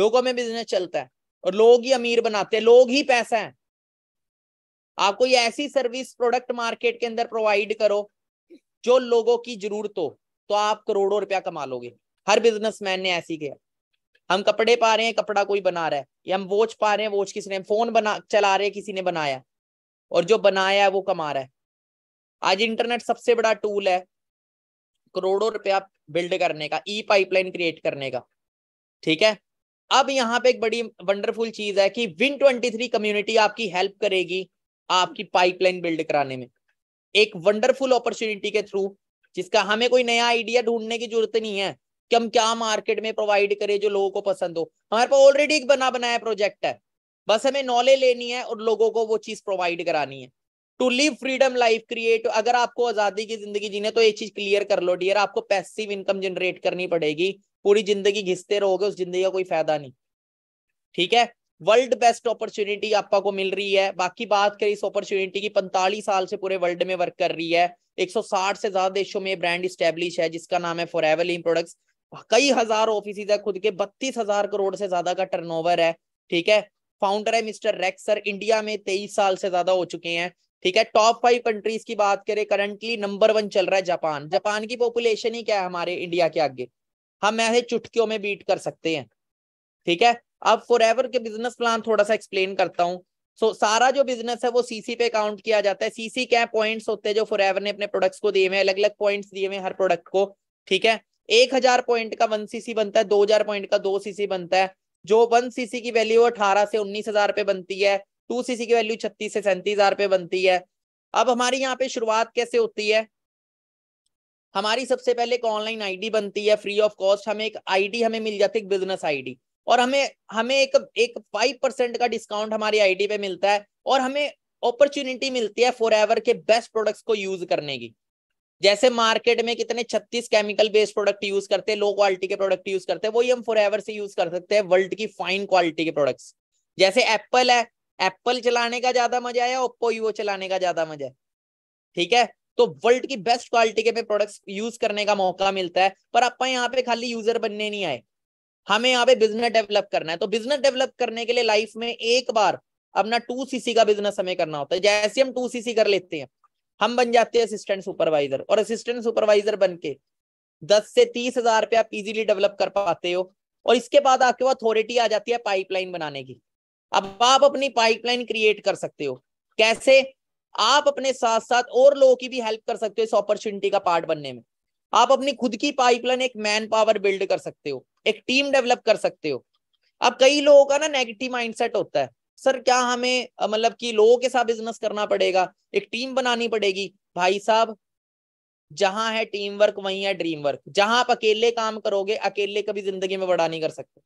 लोगों में बिजनेस चलता है और लोग ही अमीर बनाते हैं लोग ही पैसा है आप कोई ऐसी सर्विस प्रोडक्ट मार्केट के अंदर प्रोवाइड करो जो लोगों की जरूरत हो तो आप करोड़ों रुपया कमा लोगे हर बिजनेसमैन ने ऐसी किया हम कपड़े पा रहे हैं कपड़ा कोई बना रहा है या हम वॉच पा रहे हैं वॉच किसी ने फोन बना चला रहे किसी ने बनाया और जो बनाया है वो कमा रहा है आज इंटरनेट सबसे बड़ा टूल है करोड़ों रुपया बिल्ड करने का ई पाइपलाइन क्रिएट करने का ठीक है अब यहाँ पे एक बड़ी वंडरफुल चीज है कि विन ट्वेंटी थ्री कम्युनिटी आपकी हेल्प करेगी आपकी पाइपलाइन बिल्ड कराने में एक वंडरफुल अपॉर्चुनिटी के थ्रू जिसका हमें कोई नया आइडिया ढूंढने की जरूरत नहीं है कि हम क्या मार्केट में प्रोवाइड करें जो लोगों को पसंद हो हमारे पास ऑलरेडी एक बना बनाया प्रोजेक्ट है बस हमें नॉलेज लेनी है और लोगों को वो चीज प्रोवाइड करानी है to live freedom life create अगर आपको आजादी की जिंदगी जीने तो ये चीज क्लियर कर लो डियर आपको पैसिव इनकम जनरेट करनी पड़ेगी पूरी जिंदगी घिसते रहोगे उस जिंदगी का कोई फायदा नहीं ठीक है वर्ल्ड बेस्ट अपॉर्चुनिटी आपा को मिल रही है बाकी बात करें इस अपॉर्चुनिटी की पैंतालीस साल से पूरे वर्ल्ड में वर्क कर रही है 160 से ज्यादा देशों में ब्रांड स्टेब्लिश है जिसका नाम है फॉर एवरलिम प्रोडक्ट्स कई हजार ऑफिस है खुद के बत्तीस हजार करोड़ से ज्यादा का टर्नओवर है ठीक है फाउंडर है मिस्टर रेक्स सर इंडिया में तेईस साल से ज्यादा हो चुके हैं ठीक है टॉप फाइव कंट्रीज की बात करें करंटली नंबर वन चल रहा है जापान जापान की पॉपुलेशन ही क्या है हमारे इंडिया के आगे हम ऐसे चुटकियों में बीट कर सकते हैं ठीक है अब फॉर के बिजनेस प्लान थोड़ा सा एक्सप्लेन करता हूँ सो so, सारा जो बिजनेस है वो सीसी पे काउंट किया जाता है सीसी क्या पॉइंट्स होते हैं जो फॉर ने अपने प्रोडक्ट्स को दिए हुए अलग अलग पॉइंट्स दिए हुए हर प्रोडक्ट को ठीक है एक हजार पॉइंट का वन सीसी बनता है दो हजार पॉइंट का दो सीसी बनता है जो वन सीसी की वैल्यू अठारह से उन्नीस हजार पे बनती है टू सीसी की वैल्यू छत्तीस से सैंतीस हजार पे बनती है अब हमारी यहाँ पे शुरुआत कैसे होती है हमारी सबसे पहले एक ऑनलाइन आईडी बनती है फ्री ऑफ कॉस्ट हमें एक आईडी हमें मिल जाती है बिजनेस आईडी और हमें हमें एक एक फाइव परसेंट का डिस्काउंट हमारी आईडी पे मिलता है और हमें अपॉर्चुनिटी मिलती है फॉर एवर के बेस्ट प्रोडक्ट्स को यूज करने की जैसे मार्केट में कितने 36 केमिकल बेस्ड प्रोडक्ट यूज करते हैं लो क्वालिटी के प्रोडक्ट यूज करते हैं वही हम फॉर एवर से यूज कर सकते हैं वर्ल्ड की फाइन क्वालिटी के प्रोडक्ट्स जैसे एप्पल है एप्पल चलाने का ज्यादा मजा है या ओप्पो यूओ चलाने का ज्यादा मजा है ठीक है तो वर्ल्ड की बेस्ट क्वालिटी के प्रोडक्ट्स यूज करने का मौका मिलता है पर आप यहाँ पे खाली यूजर बनने नहीं आए हमें यहाँ पे बिजनेस डेवलप करना है तो बिजनेस डेवलप करने के लिए लाइफ में एक बार अपना टू सीसी का बिजनेस हमें करना होता है जैसे हम टू सीसी कर लेते हैं हम बन जाते हैं असिस्टेंट सुपरवाइजर और असिस्टेंट सुपरवाइजर बन के दस से तीस हजार रुपये आप इजिली डेवलप कर पाते हो और इसके बाद आपके अथॉरिटी आ जाती है पाइपलाइन बनाने की अब आप अपनी पाइपलाइन क्रिएट कर सकते हो कैसे आप अपने साथ साथ और लोगों की भी हेल्प कर सकते हो इस अपॉर्चुनिटी का पार्ट बनने में आप अपनी खुद की पाइपलाइन एक मैन पावर बिल्ड कर सकते हो एक टीम डेवलप कर सकते हो अब कई लोगों का ना नेगेटिव माइंडसेट होता है सर क्या हमें मतलब कि लोगों के साथ बिजनेस करना पड़ेगा एक टीम बनानी पड़ेगी भाई साहब जहां है टीम वर्क वहीं है ड्रीम वर्क जहां आप अकेले काम करोगे अकेले कभी जिंदगी में बड़ा नहीं कर सकते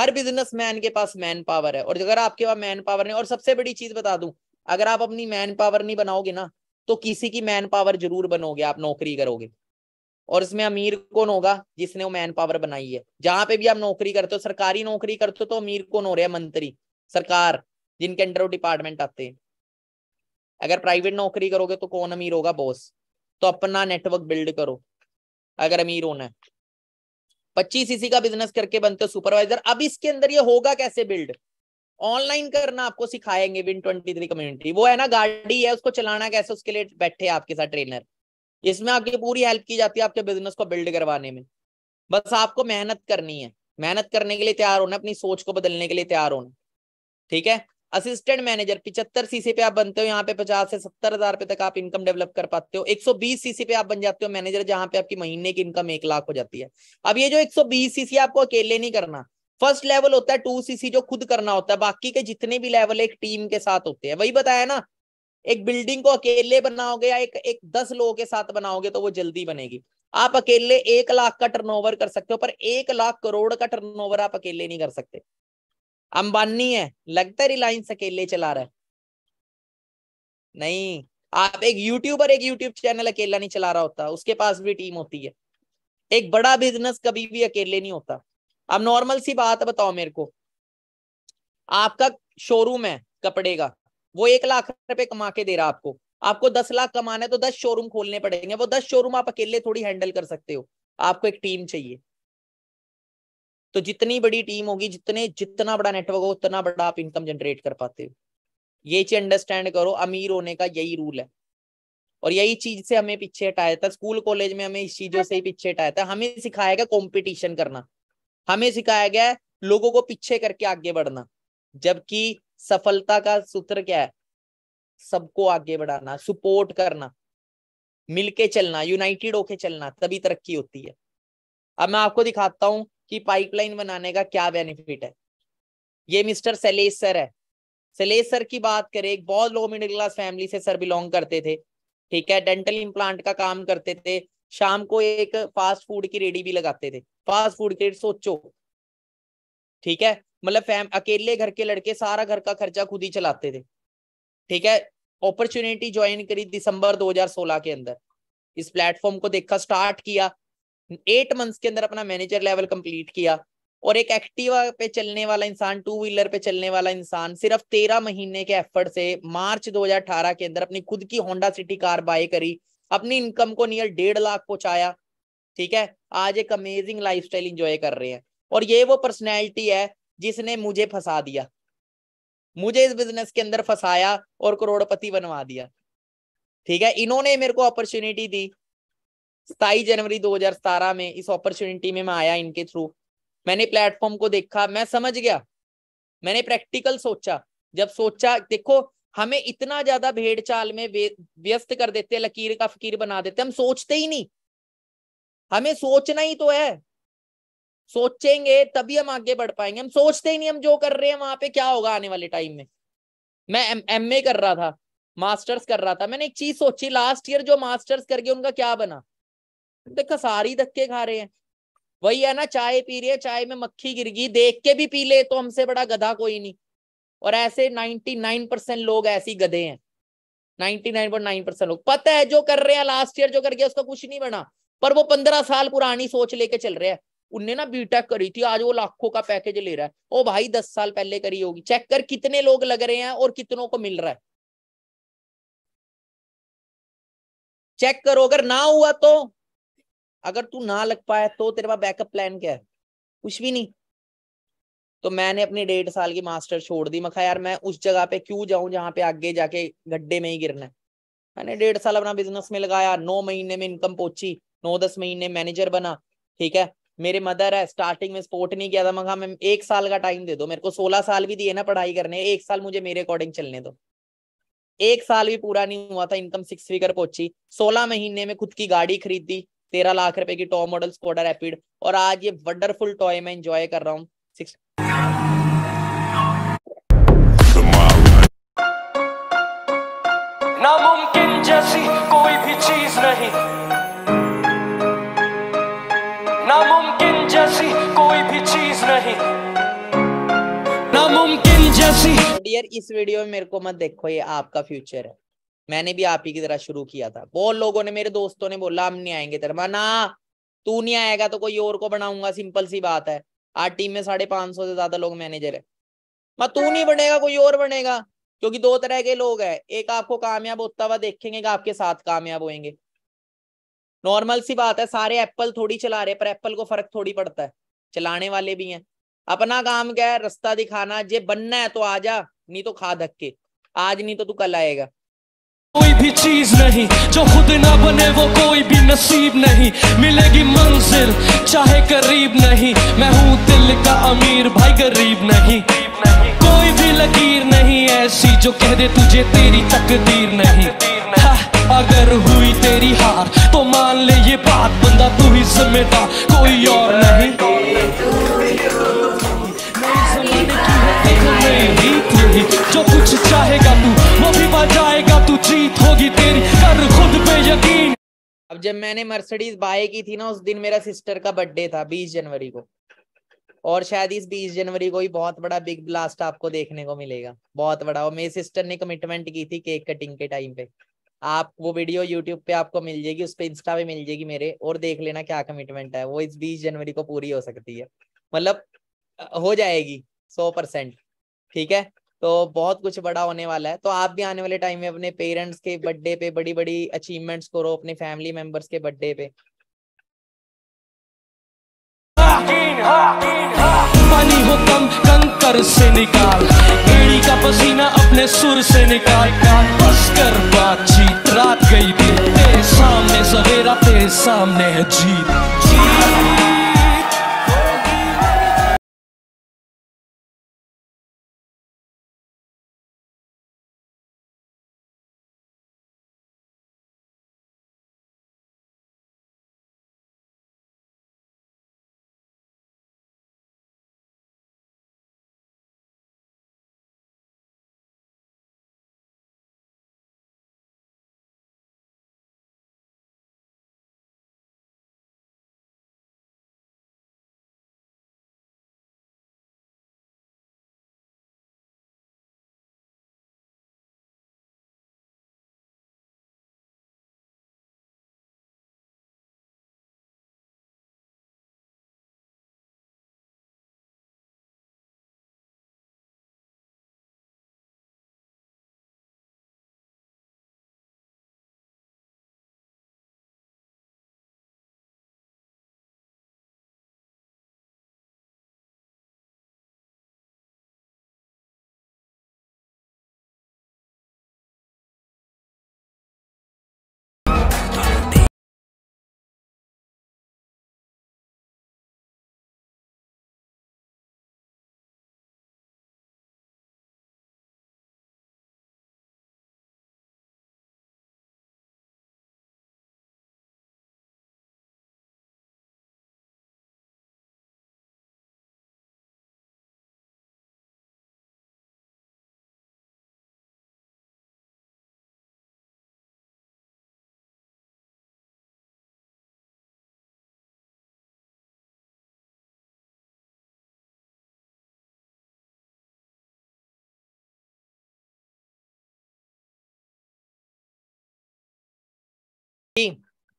हर बिजनेस मैन के पास मैन पावर है और अगर आपके पास मैन पावर नहीं और सबसे बड़ी चीज बता दूं अगर आप अपनी मैन पावर नहीं बनाओगे ना तो किसी की मैन पावर जरूर बनोगे आप नौकरी करोगे और इसमें अमीर कौन होगा जिसने वो मैन पावर बनाई है जहां पे भी आप नौकरी करते हो सरकारी नौकरी करते हो तो अमीर कौन हो रहे हैं मंत्री सरकार जिनके अंडर वो डिपार्टमेंट आते हैं अगर प्राइवेट नौकरी करोगे तो कौन अमीर होगा बॉस तो अपना नेटवर्क बिल्ड करो अगर अमीर होना है पच्चीस इसी का बिजनेस करके बनते हो सुपरवाइजर अब इसके अंदर ये होगा कैसे बिल्ड ऑनलाइन करना आपको सिखाएंगे विन ट्वेंटी थ्री कम्युनिटी वो है ना गाड़ी है उसको चलाना कैसे उसके लिए बैठे आपके साथ ट्रेनर इसमें आपकी पूरी हेल्प की जाती है आपके बिजनेस को बिल्ड करवाने में बस आपको मेहनत करनी है मेहनत करने के लिए तैयार होना अपनी सोच को बदलने के लिए तैयार होना ठीक है असिस्टेंट मैनेजर पिछहत्तर सीसी पे आप बनते हो यहाँ पे पचास से सत्तर हजार तक आप इनकम डेवलप कर पाते हो 120 सीसी पे आप बन जाते हो मैनेजर जहाँ पे आपकी महीने की इनकम एक लाख हो जाती है अब ये जो 120 सीसी आपको अकेले नहीं करना फर्स्ट लेवल होता है टू सीसी जो खुद करना होता है बाकी के जितने भी लेवल एक टीम के साथ होते हैं वही बताया ना एक बिल्डिंग को अकेले बनाओगे या एक एक दस लोगों के साथ बनाओगे तो वो जल्दी बनेगी आप अकेले एक लाख का टर्नओवर कर सकते हो पर एक लाख करोड़ का टर्नओवर आप अकेले नहीं कर सकते अंबानी है लगता है रिलायंस अकेले चला रहा है नहीं आप एक यूट्यूबर एक यूट्यूब चैनल अकेला नहीं चला रहा होता उसके पास भी टीम होती है एक बड़ा बिजनेस कभी भी अकेले नहीं होता अब नॉर्मल सी बात बताओ मेरे को आपका शोरूम है कपड़े का वो एक लाख रुपए कमा के दे रहा आपको आपको दस लाख कमाना है तो दस शोरूम खोलने पड़ेंगे वो दस शोरूम आप अकेले थोड़ी हैंडल कर सकते हो आपको एक टीम चाहिए तो जितनी बड़ी टीम होगी जितने जितना बड़ा नेटवर्क होगा उतना बड़ा आप इनकम जनरेट कर पाते हो ये चीज अंडरस्टैंड करो अमीर होने का यही रूल है और यही चीज से हमें पीछे हटाया था स्कूल कॉलेज में हमें इस चीजों से ही पीछे हटाया था हमें सिखाया गया कॉम्पिटिशन करना हमें सिखाया गया लोगों को पीछे करके आगे बढ़ना जबकि सफलता का सूत्र क्या है सबको आगे बढ़ाना सपोर्ट करना मिलके चलना यूनाइटेड होके चलना तभी तरक्की होती है अब मैं आपको दिखाता हूं कि पाइपलाइन बनाने का क्या बेनिफिट है ये मिस्टर सैलेश सर है सैलेश सर की बात करें बहुत लोग मिडिल क्लास फैमिली से सर बिलोंग करते थे ठीक है डेंटल इम्प्लांट का काम करते थे शाम को एक फास्ट फूड की रेडी भी लगाते थे फास्ट फूड के सोचो ठीक है मतलब फैम अकेले घर के लड़के सारा घर का खर्चा खुद ही चलाते थे ठीक है अपॉर्चुनिटी ज्वाइन करी दिसंबर 2016 के अंदर इस प्लेटफॉर्म को देखा स्टार्ट किया एट मंथ्स के अंदर अपना मैनेजर लेवल कंप्लीट किया और एक एक्टिवा पे चलने वाला इंसान टू व्हीलर पे चलने वाला इंसान सिर्फ तेरह महीने के एफर्ट से मार्च 2018 के अंदर अपनी खुद की होंडा सिटी कार बाय करी अपनी इनकम को नियर डेढ़ लाख पहुंचाया ठीक है आज एक अमेजिंग लाइफ स्टाइल इंजॉय कर रहे हैं और ये वो पर्सनैलिटी है जिसने मुझे फंसा दिया मुझे इस बिजनेस के अंदर फंसाया और करोड़पति बनवा दिया ठीक है इन्होंने मेरे को अपॉर्चुनिटी दी सताईस जनवरी 2017 में इस अपॉर्चुनिटी में मैं आया इनके थ्रू मैंने प्लेटफॉर्म को देखा मैं समझ गया मैंने प्रैक्टिकल सोचा जब सोचा देखो हमें इतना ज्यादा भेड़ चाल में व्यस्त कर देते लकीर का फकीर बना देते हम सोचते ही नहीं हमें सोचना ही तो है सोचेंगे तभी हम आगे बढ़ पाएंगे हम सोचते ही नहीं हम जो कर रहे हैं वहां पे क्या होगा आने वाले टाइम में मैं एम ए कर रहा था मास्टर्स कर रहा था मैंने एक चीज सोची लास्ट ईयर जो मास्टर्स करके उनका क्या बना देखा सारी धक्के खा रहे हैं वही है ना चाय पी रही है चाय में मक्खी गिर गई देख के भी पी ले तो हमसे बड़ा गधा कोई नहीं और ऐसे नाइन परसेंट लोग ऐसे गधे हैं ninety nine point nine percent लोग पता है जो कर रहे हैं लास्ट ईयर जो कर गया उसका कुछ नहीं बना पर वो पंद्रह साल पुरानी सोच लेके चल रहे हैं उनने ना बीटेक करी थी आज वो लाखों का पैकेज ले रहा है ओ भाई दस साल पहले करी होगी चेक कर कितने लोग लग रहे हैं और कितनों को मिल रहा है चेक करो अगर ना हुआ तो अगर तू ना लग पाया तो तेरे पास बैकअप प्लान क्या है कुछ भी नहीं तो मैंने अपनी डेढ़ साल की मास्टर छोड़ दी मखा यार मैं उस जगह पे क्यों जाऊं जहां पे आगे जाके गड्ढे में ही गिरना है मैंने डेढ़ साल अपना बिजनेस में लगाया नौ महीने में इनकम पहुंची नौ दस महीने मैनेजर बना ठीक है मेरे मदर है स्टार्टिंग में सपोर्ट नहीं किया था मैं हाँ, मैं एक साल का टाइम दे दो मेरे को सोलह साल भी दिए ना पढ़ाई करने एक साल मुझे मेरे अकॉर्डिंग चलने दो एक साल भी पूरा नहीं हुआ था इनकम सिक्स फिगर पहुंची सोलह महीने में खुद की गाड़ी खरीदी तेरह लाख रुपए की टॉप मॉडल स्कोडा रैपिड और आज ये वंडरफुल टॉय मैं एंजॉय कर रहा हूँ नामुमकिन जैसी कोई भी चीज नहीं डियर इस वीडियो में मेरे को मत देखो ये आपका फ्यूचर है मैंने भी आप ही की तरह शुरू किया था बहुत लोगों ने मेरे दोस्तों ने बोला हम नहीं आएंगे तेरे ना तू नहीं आएगा तो कोई और को बनाऊंगा सिंपल सी बात है आज टीम में साढ़े पांच सौ से ज्यादा लोग मैनेजर है मैं तू नहीं बनेगा कोई और बनेगा क्योंकि दो तरह के लोग हैं एक आपको कामयाब होता हुआ देखेंगे कि आपके साथ कामयाब होंगे नॉर्मल सी बात है सारे एप्पल थोड़ी चला रहे पर एप्पल को फर्क थोड़ी पड़ता है चलाने वाले भी हैं अपना काम क्या है रास्ता दिखाना जे बनना है तो आ जा नहीं तो खा धक्के आज नहीं तो तू कल आएगा कोई भी चीज नहीं जो खुद ना बने वो कोई भी नसीब नहीं मिलेगी मंजिल चाहे करीब नहीं मैं हूँ दिल का अमीर भाई गरीब नहीं कोई भी लकीर नहीं ऐसी जो कह दे तुझे तेरी तकदीर नहीं अगर हुई तेरी हार तो मान ले ये बात बंदा तू ही जिम्मेदार कोई और जब मैंने मर्सिडीज बाय की थी ना उस दिन मेरा सिस्टर का बर्थडे था बीस जनवरी को और शायद इस बीस जनवरी को ही बहुत बड़ा बिग ब्लास्ट आपको देखने को मिलेगा बहुत बड़ा और मेरी सिस्टर ने कमिटमेंट की थी केक कटिंग के टाइम पे आप वो वीडियो यूट्यूब पे आपको मिल जाएगी उस पर इंस्टा पे मिल जाएगी मेरे और देख लेना क्या कमिटमेंट है वो इस बीस जनवरी को पूरी हो सकती है मतलब हो जाएगी सौ परसेंट ठीक है तो बहुत कुछ बड़ा होने वाला है तो आप भी आने वाले टाइम में अपने पेरेंट्स के बर्थडे पे बड़ी बड़ी अचीवमेंट्स करो अपने फैमिली मेंबर्स के बर्थडे पे पानी हो कम कंकर से निकाल एड़ी का पसीना अपने सुर से निकाल बस कर बातचीत रात गई थी सामने सवेरा तेरे सामने है जीत, जीत।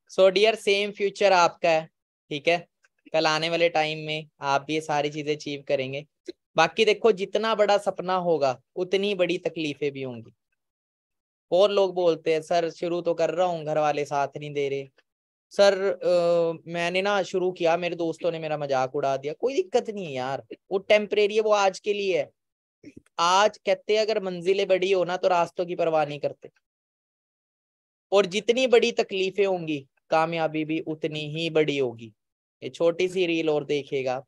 सो डियर सेम फ्यूचर आपका है ठीक है कल आने वाले टाइम में आप भी ये सारी चीजें अचीव करेंगे बाकी देखो जितना बड़ा सपना होगा उतनी बड़ी तकलीफें भी होंगी और लोग बोलते हैं सर शुरू तो कर रहा हूँ घर वाले साथ नहीं दे रहे सर आ, मैंने ना शुरू किया मेरे दोस्तों ने मेरा मजाक उड़ा दिया कोई दिक्कत नहीं है यार वो टेम्परेरी है वो आज के लिए है आज कहते अगर मंजिलें बड़ी हो ना तो रास्तों की परवाह नहीं करते और जितनी बड़ी तकलीफें होंगी कामयाबी भी उतनी ही बड़ी होगी ये छोटी सी रील और देखिएगा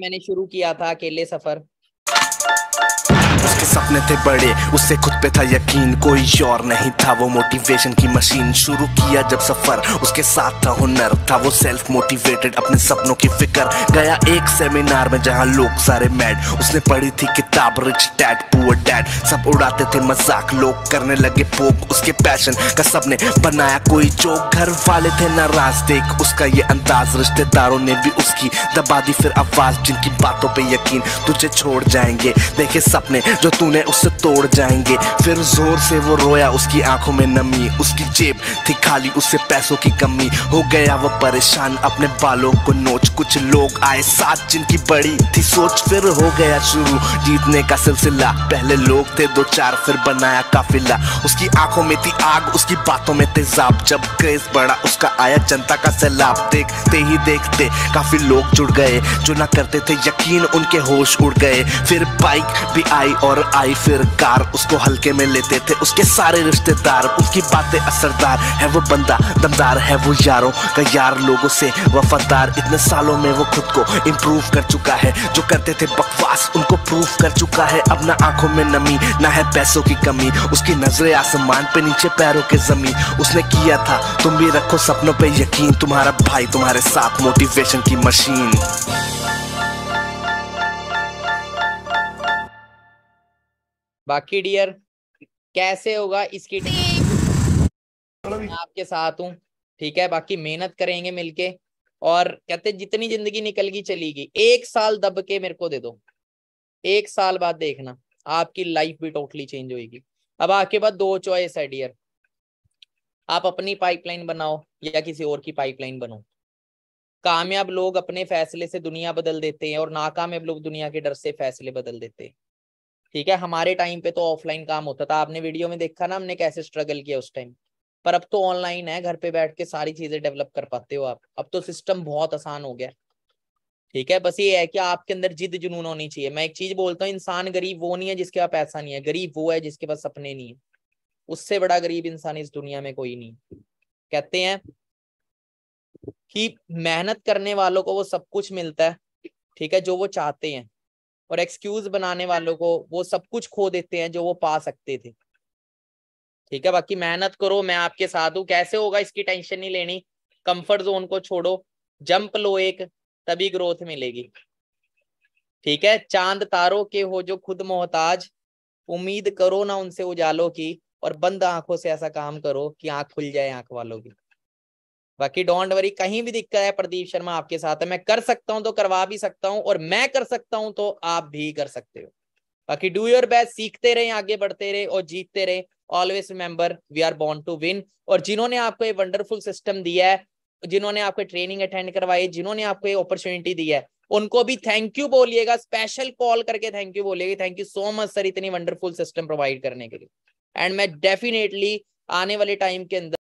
मैंने शुरू किया था अकेले सफर सपने थे बड़े उससे खुद पे था यकीन कोई और नहीं था वो मोटिवेशन की मशीन शुरू किया जब सफर उसके साथ था हुनर था वो सेल्फ मोटिवेटेड अपने सपनों की फिक्र गया एक सेमिनार में जहाँ लोग सारे मैड उसने पढ़ी थी किताब रिच डैड पुअर डैड सब उड़ाते थे मजाक लोग करने लगे पोक उसके पैशन का सबने बनाया कोई जोक घर वाले थे नाराज देख उसका ये अंदाज रिश्तेदारों ने भी उसकी दबा दी फिर आवाज जिनकी बातों पे यकीन तुझे छोड़ जाएंगे देखे सपने जो तू सुने उसे तोड़ जाएंगे फिर जोर से वो रोया उसकी आंखों में नमी उसकी जेब थी खाली उससे पैसों की कमी हो गया वो परेशान अपने बालों को नोच कुछ लोग आए साथ जिनकी बड़ी थी सोच फिर हो गया शुरू जीतने का सिलसिला पहले लोग थे दो चार फिर बनाया काफिला उसकी आंखों में थी आग उसकी बातों में तेजाब जब क्रेज बढ़ा उसका आया जनता का सैलाब देखते ही देखते काफी लोग जुड़ गए जो ना करते थे यकीन उनके होश उड़ गए फिर बाइक भी आई और आई फिर कार उसको हल्के में लेते थे उसके सारे रिश्तेदार उसकी बातें असरदार है वो बंदा दमदार है वो यारों का यार लोगों से वफादार इतने सालों में वो खुद को इम्प्रूव कर चुका है जो करते थे बकवास उनको प्रूव कर चुका है अब ना आंखों में नमी ना है पैसों की कमी उसकी नजरें आसमान पे नीचे पैरों के जमीन उसने किया था तुम भी रखो सपनों पे यकीन तुम्हारा भाई तुम्हारे साथ मोटिवेशन की मशीन बाकी डियर कैसे होगा इसकी मैं आपके साथ हूँ ठीक है बाकी मेहनत करेंगे मिलके और कहते जितनी जिंदगी निकल गई चली गई एक साल दब के मेरे को दे दो एक साल बाद देखना आपकी लाइफ भी टोटली चेंज होगी अब आपके पास दो चॉइस है डियर आप अपनी पाइपलाइन बनाओ या किसी और की पाइपलाइन बनाओ कामयाब लोग अपने फैसले से दुनिया बदल देते हैं और नाकामयाब लोग दुनिया के डर से फैसले बदल देते हैं ठीक है हमारे टाइम पे तो ऑफलाइन काम होता था आपने वीडियो में देखा ना हमने कैसे स्ट्रगल किया उस टाइम पर अब तो ऑनलाइन है घर पे बैठ के सारी चीजें डेवलप कर पाते हो आप अब तो सिस्टम बहुत आसान हो गया ठीक है बस ये है कि आपके अंदर जिद जुनून होनी चाहिए मैं एक चीज बोलता हूँ इंसान गरीब वो नहीं है जिसके पास पैसा नहीं है गरीब वो है जिसके पास सपने नहीं है उससे बड़ा गरीब इंसान इस दुनिया में कोई नहीं कहते हैं कि मेहनत करने वालों को वो सब कुछ मिलता है ठीक है जो वो चाहते हैं और एक्सक्यूज बनाने वालों को वो सब कुछ खो देते हैं जो वो पा सकते थे ठीक है बाकी मेहनत करो मैं आपके साथ हूँ कैसे होगा इसकी टेंशन नहीं लेनी कंफर्ट जोन को छोड़ो जंप लो एक तभी ग्रोथ मिलेगी ठीक है चांद तारों के हो जो खुद मोहताज उम्मीद करो ना उनसे उजालो की और बंद आंखों से ऐसा काम करो कि आंख खुल जाए आंख वालों की बाकी डोंट वरी कहीं भी दिक्कत है प्रदीप शर्मा आपके साथ है मैं कर सकता हूं तो करवा भी सकता हूं और मैं कर सकता हूं तो आप भी कर सकते हो बाकी डू योर बेस्ट सीखते रहे आगे बढ़ते रहे और जीतते रहे always remember we are born to win और जिन्होंने आपको ये वंडरफुल सिस्टम दिया है जिन्होंने आपको ट्रेनिंग अटेंड करवाई जिन्होंने आपको ये अपॉर्चुनिटी दी है उनको भी थैंक यू बोलिएगा स्पेशल कॉल करके थैंक यू बोलिएगा thank you so much sir इतनी वंडरफुल सिस्टम प्रोवाइड करने के लिए एंड मैं डेफिनेटली आने वाले टाइम के अंदर